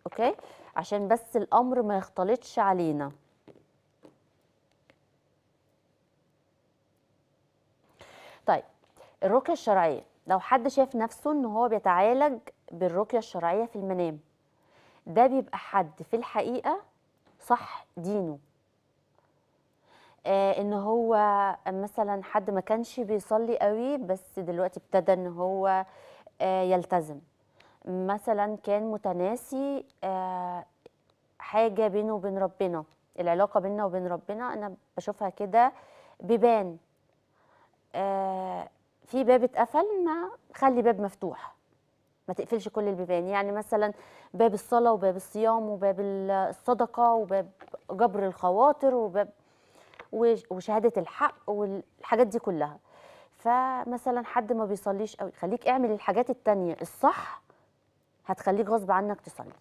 A: أوكي عشان بس الأمر ما يختلطش علينا طيب الرقية الشرعية لو حد شاف نفسه إن هو بيتعالج بالرقية الشرعية في المنام ده بيبقى حد في الحقيقة صح دينه آه ان هو مثلا حد ما كانش بيصلي قوي بس دلوقتي ابتدى ان هو آه يلتزم مثلا كان متناسي آه حاجة بينه وبين ربنا العلاقة بيننا وبين ربنا أنا بشوفها كده بيبان آه في باب اتقفل ما خلي باب مفتوح ما تقفلش كل البيبان يعني مثلا باب الصلاة وباب الصيام وباب الصدقة وباب جبر الخواطر وباب وشهادة الحق والحاجات دي كلها فمثلا حد ما بيصليش قوي خليك اعمل الحاجات التانية الصح هتخليك غصب عنك تصلي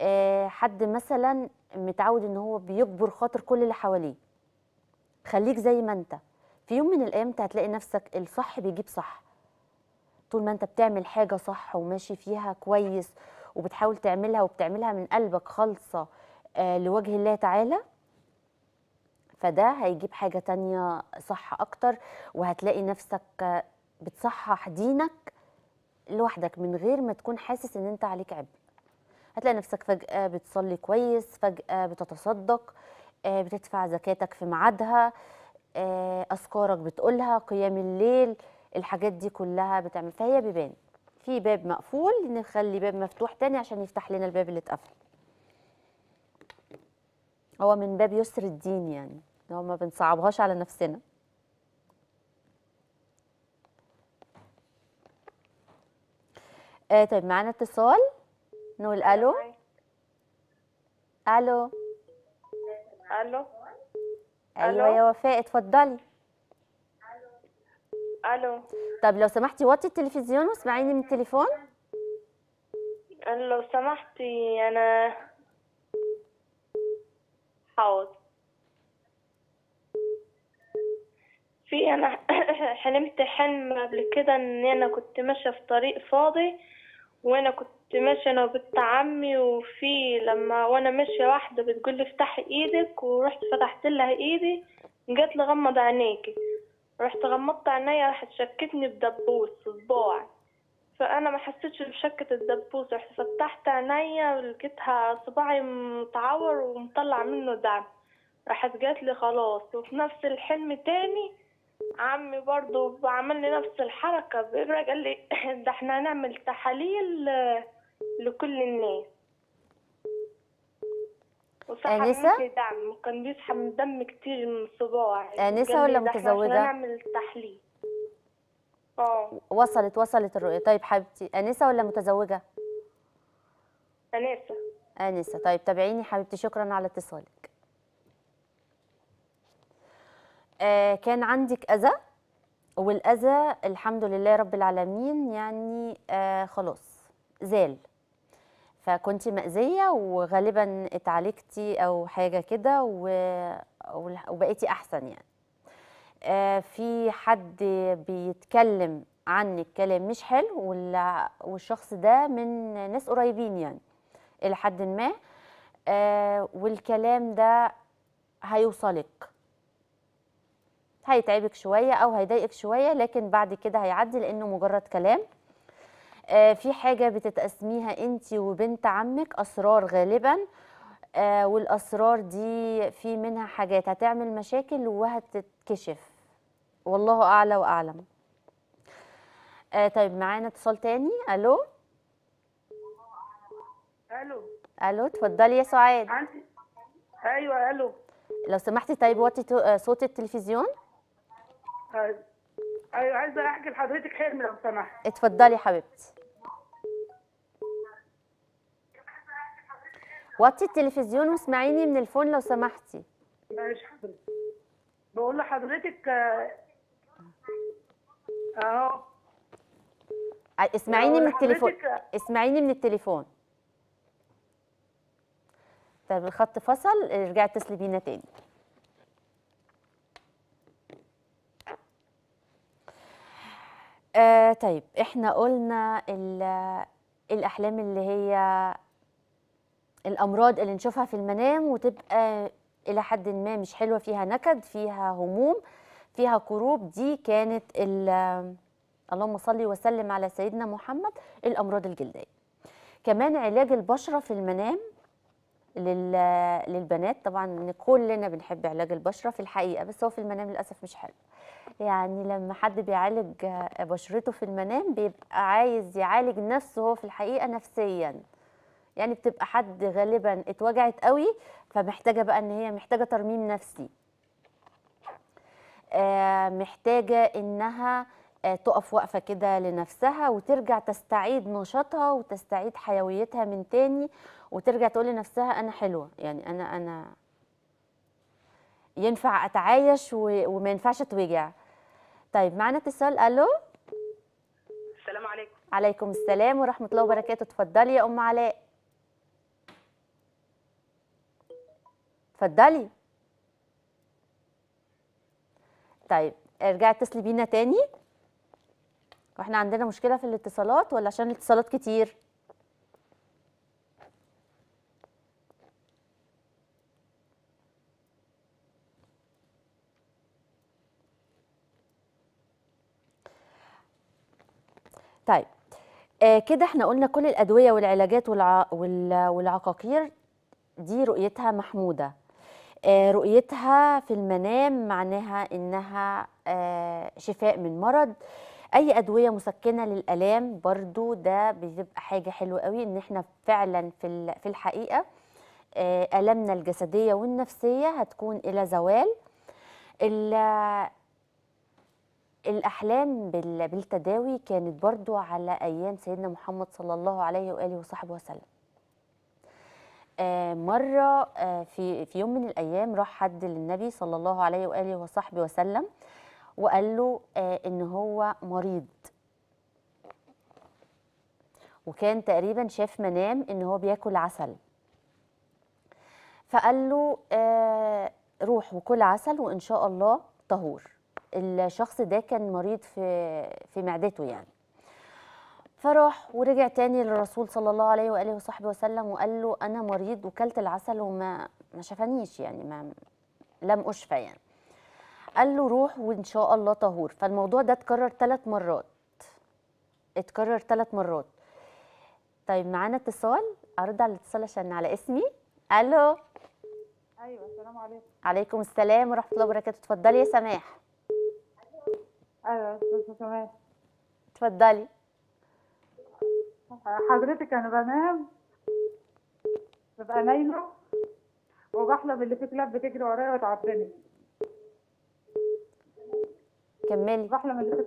A: آه، حد مثلا متعود ان هو بيجبر خاطر كل اللي حواليه خليك زي ما انت في يوم من الايام انت هتلاقي نفسك الصح بيجيب صح طول ما انت بتعمل حاجه صح وماشي فيها كويس وبتحاول تعملها وبتعملها من قلبك خالصه آه، لوجه الله تعالى فده هيجيب حاجه تانية صح اكتر وهتلاقي نفسك آه، بتصحح دينك لوحدك من غير ما تكون حاسس ان انت عليك عبء هتلاقي نفسك فجاه بتصلي كويس فجاه بتتصدق آه، بتدفع زكاتك في ميعادها اذكارك بتقولها قيام الليل الحاجات دي كلها بتعمل فهي بيبان في باب مقفول نخلي باب مفتوح تاني عشان يفتح لنا الباب اللي اتقفل هو من باب يسر الدين يعني هو ما بنصعبهاش على نفسنا آه طيب معانا اتصال نقول الو الو الو ايوه يا وفاء اتفضلي الو طب لو سمحتي وطي التلفزيون واسمعيني من التليفون
B: أه، لو سمحتي انا حاضر في انا حلمت حلم قبل كده ان انا كنت ماشيه في طريق فاضي وانا كنت ماشيه انا وبنت عمي وفي لما وانا ماشيه واحده بتقول لي افتحي ايدك ورحت فتحت لها ايدي جت لغمض عينيكي رحت غمضت عيني راحت شكتني بدبوس صباع فانا ما حسيتش بشكة الدبوس رحت فتحت عيني لقيتها صباعي متعور ومطلع منه دم راحت جات لي خلاص وفي نفس الحلم تاني عمي برضو عمل لي نفس الحركة قال لي ده احنا هنعمل تحاليل آه، لكل الناس
A: آنسة
B: دم كان بيسحب دم كتير من صباعي
A: آنسة ولا متزوجة؟ عشان
C: أعمل تحليل اه
A: وصلت وصلت الرؤية طيب حبيبتي آنسة ولا متزوجة؟ آنسة آنسة طيب تابعيني حبيبتي شكرا على اتصالك آه كان عندك أذى والأذى الحمد لله رب العالمين يعني آه خلاص زال فكنت مأذية وغالبا اتعالجتي أو حاجة كده و... وبقيتي أحسن يعني آه، في حد بيتكلم عنك كلام مش حلو والشخص ده من ناس قريبين يعني إلى حد ما آه، والكلام ده هيوصلك هيتعبك شوية أو هيضايقك شوية لكن بعد كده هيعدي لأنه مجرد كلام آه، في حاجة بتتقسميها انت وبنت عمك أسرار غالبا آه، والأسرار دي في منها حاجات هتعمل مشاكل وهتتكشف والله أعلى وأعلم آه، طيب معانا اتصال تاني ألو ألو ألو اتفضلي يا سعاد
B: أيوة ألو
A: لو سمحتي طيب وطي صوت التلفزيون
B: طيب ايوه عايزه احكي لحضرتك حلم لو سمحت
A: اتفضلي يا حبيبتي وطي التلفزيون واسمعيني من الفون لو سمحتي
B: ماشي حضرتك بقول لحضرتك آه، اهو آه،
A: آه، اسمعيني من التليفون اسمعيني من التليفون طب الخط فصل ارجعي اتصلي بينا تاني آه طيب احنا قلنا الاحلام اللي هي الامراض اللي نشوفها في المنام وتبقى الى حد ما مش حلوه فيها نكد فيها هموم فيها كروب دي كانت اللهم صل وسلم على سيدنا محمد الامراض الجلديه كمان علاج البشره في المنام للبنات طبعا كلنا بنحب علاج البشره في الحقيقه بس هو في المنام للاسف مش حلو يعني لما حد بيعالج بشرته في المنام بيبقى عايز يعالج نفسه هو في الحقيقه نفسيا يعني بتبقى حد غالبا اتوجعت قوي فمحتاجه بقى ان هي محتاجه ترميم نفسي آه، محتاجه انها آه، تقف وقفه كده لنفسها وترجع تستعيد نشاطها وتستعيد حيويتها من تاني وترجع تقول لنفسها انا حلوه يعني انا انا ينفع اتعايش و... وما ينفعش اتوجع طيب معنا اتصال الو
B: السلام
C: عليكم
A: عليكم السلام ورحمه الله وبركاته اتفضلي يا ام علاء اتفضلي طيب ارجعي اتصلي بينا تاني واحنا عندنا مشكله في الاتصالات ولا عشان الاتصالات كتير طيب آه كده احنا قلنا كل الادويه والعلاجات والع... وال... والعقاقير دي رؤيتها محموده آه رؤيتها في المنام معناها انها آه شفاء من مرض اي ادويه مسكنه للالام برضو ده بيبقى حاجه حلوه قوي ان احنا فعلا في في الحقيقه آه المنا الجسديه والنفسيه هتكون الى زوال الأحلام بالتداوي كانت برضو على أيام سيدنا محمد صلى الله عليه وآله وصحبه وسلم آه، مرة آه، في في يوم من الأيام راح حد للنبي صلى الله عليه وآله وصحبه وسلم وقال له آه، إن هو مريض وكان تقريبا شاف منام إن هو بياكل عسل فقال له روح وكل عسل وإن شاء الله طهور الشخص ده كان مريض في في معدته يعني فراح ورجع تاني للرسول صلى الله عليه واله وصحبه وسلم وقال له انا مريض وكلت العسل وما ما شفانيش يعني ما لم اشفى يعني قال له روح وان شاء الله طهور فالموضوع ده اتكرر ثلاث مرات اتكرر ثلاث مرات طيب معانا اتصال ارد على الاتصال عشان على اسمي الو
B: ايوه السلام عليكم
A: عليكم السلام ورحمه الله وبركاته اتفضلي يا سماح ايوه تمام اتفضلي حضرتك انا بنام ببقى نايمه
B: وبحلم اللي في كلاب بتجري ورايا وتعبني
A: كملي بحلم اللي في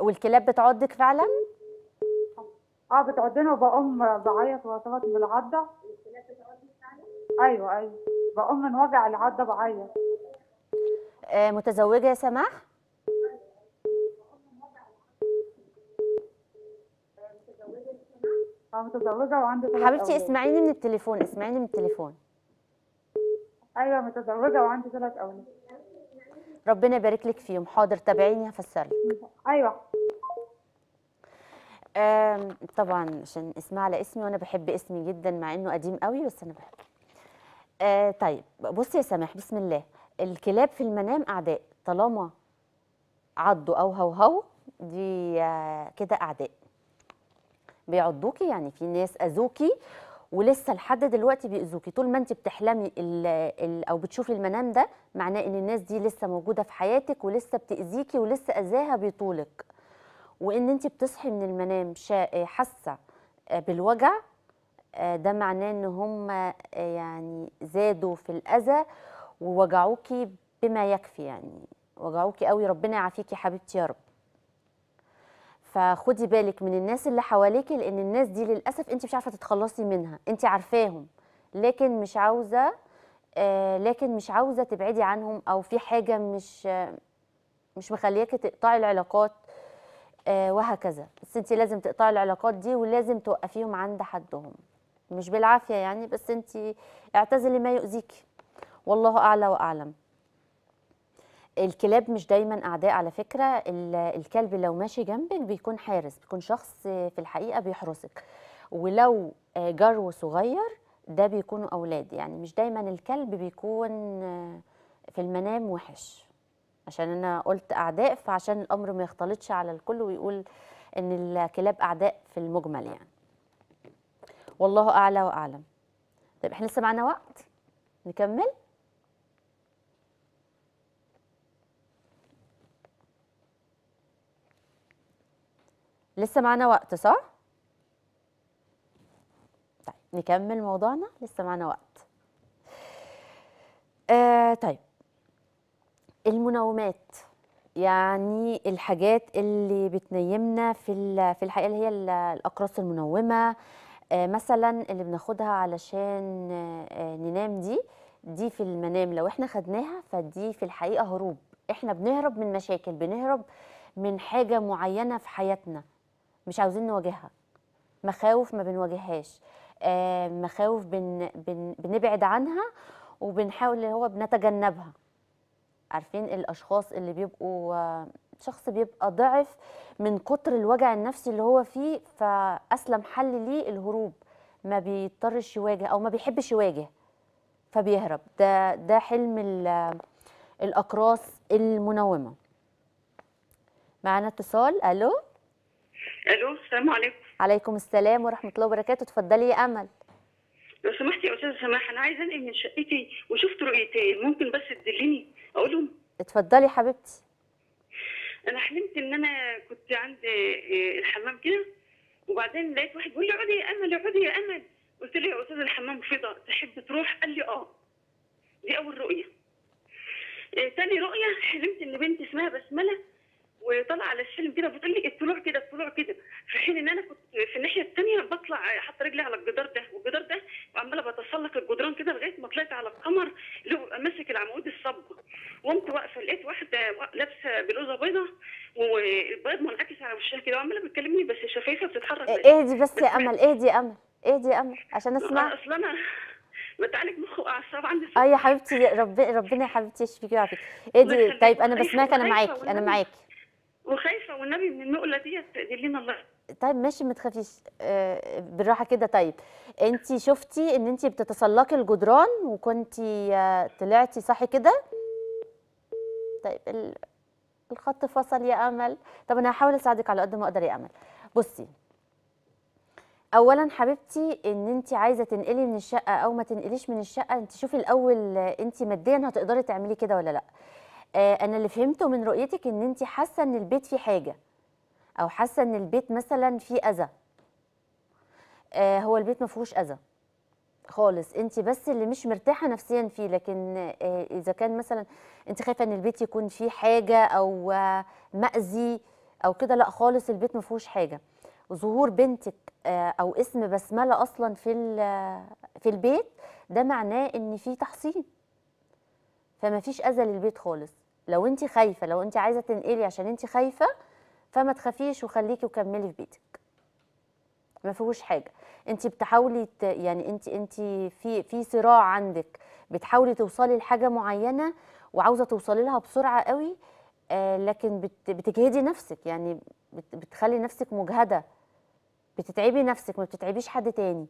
A: والكلاب بتعضك فعلا؟ اه بتعضنا وبقوم بعيط واتوتر من العضه ايوه ايوه بقوم من وجع العضه بعيط آه، متزوجه يا سماح؟ متزوجه وعندي ثلاث حبيبتي اسمعيني من التليفون اسمعيني من التليفون
B: ايوه متزوجه وعندي ثلاث اولاد
A: ربنا يبارك لك فيهم حاضر تابعيني هفسر لك ايوه طبعا عشان اسمها على اسمي وانا بحب اسمي جدا مع انه قديم قوي بس انا بحبه آه، طيب بصي يا سماح بسم الله الكلاب في المنام اعداء طالما عضوا او هوهو دي آه، كده اعداء بيعضوكي يعني في ناس اذوكي ولسه لحد دلوقتي بيأذوكي طول ما انت بتحلمي الـ الـ او بتشوفي المنام ده معناه ان الناس دي لسه موجوده في حياتك ولسه بتأذيكي ولسه اذاها بيطولك وان انت بتصحي من المنام حاسه آه، بالوجع آه، ده معناه ان هم آه، يعني زادوا في الاذى ووجعوكي بما يكفي يعني وجعوكي قوي ربنا يعافيكي يا حبيبتي يا رب فخدي بالك من الناس اللي حواليك لان الناس دي للاسف انت مش عارفه تتخلصي منها انت عارفاهم لكن مش عاوزه آه، لكن مش عاوزه تبعدي عنهم او في حاجه مش مش مخلياكي تقطعي العلاقات آه، وهكذا بس انت لازم تقطعي العلاقات دي ولازم توقفيهم عند حدهم مش بالعافيه يعني بس انت اعتزلي ما يؤذيكي والله اعلى واعلم الكلاب مش دايما اعداء على فكره الكلب لو ماشي جنبك بيكون حارس بيكون شخص في الحقيقه بيحرسك ولو آه، جرو صغير ده بيكونوا اولاد يعني مش دايما الكلب بيكون آه، في المنام وحش عشان انا قلت اعداء فعشان الامر ما يختلطش على الكل ويقول ان الكلاب اعداء في المجمل يعني والله اعلى واعلم طب احنا لسه معانا وقت نكمل لسه معانا وقت صح؟ طيب نكمل موضوعنا لسه معانا وقت آه طيب المنومات يعني الحاجات اللي بتنيمنا في في الحقيقه اللي هي الاقراص المنومه آه مثلا اللي بناخدها علشان آه ننام دي دي في المنام لو احنا خدناها فدي في الحقيقه هروب احنا بنهرب من مشاكل بنهرب من حاجه معينه في حياتنا مش عاوزين نواجهها مخاوف ما بنواجههاش آه، مخاوف بن بن بنبعد عنها وبنحاول اللي هو بنتجنبها عارفين الاشخاص اللي بيبقوا آه، شخص بيبقى ضعف من كتر الوجع النفسي اللي هو فيه فاسلم حل ليه الهروب ما بيضطرش يواجه او ما بيحبش يواجه فبيهرب ده ده حلم الاقراص المنومه معانا اتصال الو الو السلام عليكم عليكم السلام ورحمه الله وبركاته اتفضلي يا امل
B: لو سمحتي يا استاذه سماح انا عايزه انقل من شقتي وشفت رؤيتين ممكن بس تدلني اقولهم
A: اتفضلي يا حبيبتي
B: انا حلمت ان انا كنت عند آه، الحمام كده وبعدين لقيت واحد بيقول لي اقعدي يا امل اقعدي يا امل قلت له يا استاذ الحمام فضه تحب تروح قال لي اه دي اول رؤيه آه، تاني رؤيه حلمت ان بنت اسمها بسمله وطلع على السلم كده بتقول لي الطلوع كده الطلوع كده في حين ان انا كنت في الناحيه الثانيه بطلع حاطه رجلي على الجدار ده والجدار ده وعماله بتسلق الجدران كده لغايه ما طلعت على القمر اللي هو ماسك العمود الصب وقمت واقفه لقيت واحده لابسه بلوزه بيضه والبيض منعكس على وشها كده وعماله بتكلمني بس شفايفها بتتحرك اهدي بس, إيه بس يا امل اهدي يا امل
A: اهدي يا امل عشان آه، اسمع اصل
B: انا بتعالج مخ واعصاب عندي
A: اه أيوة يا حبيبتي ربنا ربنا يا حبيبتي يشفيكي ويعافيك إيه دي طيب انا أيوة، بسمعك انا أيوة، معاكي انا معاكي
B: وخايفه والنبي من النقله دي لنا الله
A: طيب ماشي ما تخافيش آه، بالراحه كده طيب انت شفتي ان انت بتتسلقي الجدران وكنت آه، طلعتي صح كده طيب الخط فصل يا امل طب انا هحاول اساعدك على قد ما اقدر يا امل بصي اولا حبيبتي ان انت عايزه تنقلي من الشقه او ما تنقليش من الشقه انت شوفي الاول آه، انت ماديا هتقدري تعملي كده ولا لا آه، انا اللي فهمته من رؤيتك ان انت حاسه ان البيت فيه حاجه او حاسه ان البيت مثلا فيه اذى آه، هو البيت ما فيهوش اذى خالص انت بس اللي مش مرتاحه نفسيا فيه لكن آه، اذا كان مثلا انت خايفه ان البيت يكون فيه حاجه او مأذي او كده لا خالص البيت ما فيهوش حاجه ظهور بنتك او اسم بسمله اصلا في في البيت ده معناه ان في تحصين فما فيش اذى للبيت خالص لو انت خايفه لو انت عايزه تنقلي عشان انت خايفه فما تخافيش وخليكي وكملي في بيتك ما فيهوش حاجه انت بتحاولي ت... يعني انت انت في في صراع عندك بتحاولي توصلي لحاجه معينه وعاوزه توصلي لها بسرعه قوي آه لكن بت... بتجهدي نفسك يعني بت... بتخلي نفسك مجهده بتتعبي نفسك ما بتتعبيش حد تاني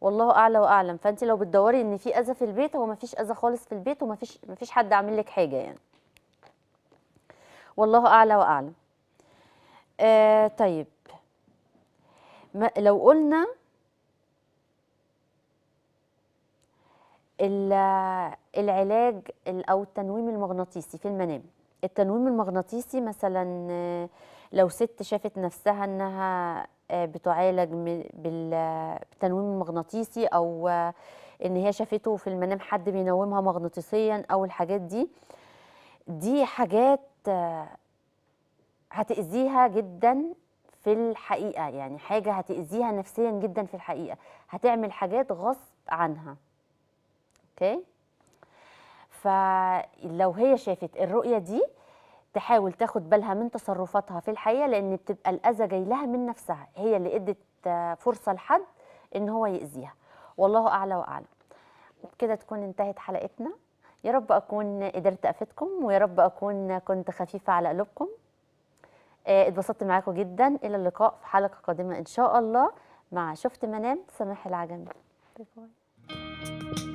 A: والله اعلى واعلم فانت لو بتدوري ان في اذى في البيت هو ما فيش اذى خالص في البيت وما فيش ما فيش حد عامل لك حاجه يعني والله اعلى واعلم آه طيب ما لو قلنا العلاج او التنويم المغناطيسي في المنام التنويم المغناطيسي مثلا لو ست شافت نفسها انها آه، بتعالج بالتنويم المغناطيسي او آه، ان هي شافته في المنام حد بينومها مغناطيسيا او الحاجات دي دي حاجات آه، هتأذيها جدا في الحقيقة يعني حاجة هتأذيها نفسيا جدا في الحقيقة هتعمل حاجات غصب عنها اوكي فلو هي شافت الرؤية دي تحاول تاخد بالها من تصرفاتها في الحقيقه لان بتبقى الاذى جاي لها من نفسها هي اللي ادت آه، فرصه لحد ان هو ياذيها والله اعلى واعلم كده تكون انتهت حلقتنا يا رب اكون قدرت افيدكم ويا رب اكون كنت خفيفه على قلوبكم آه، اتبسطت معاكم جدا الى اللقاء في حلقه قادمه ان شاء الله مع شفت منام سماح العجمي
C: باي باي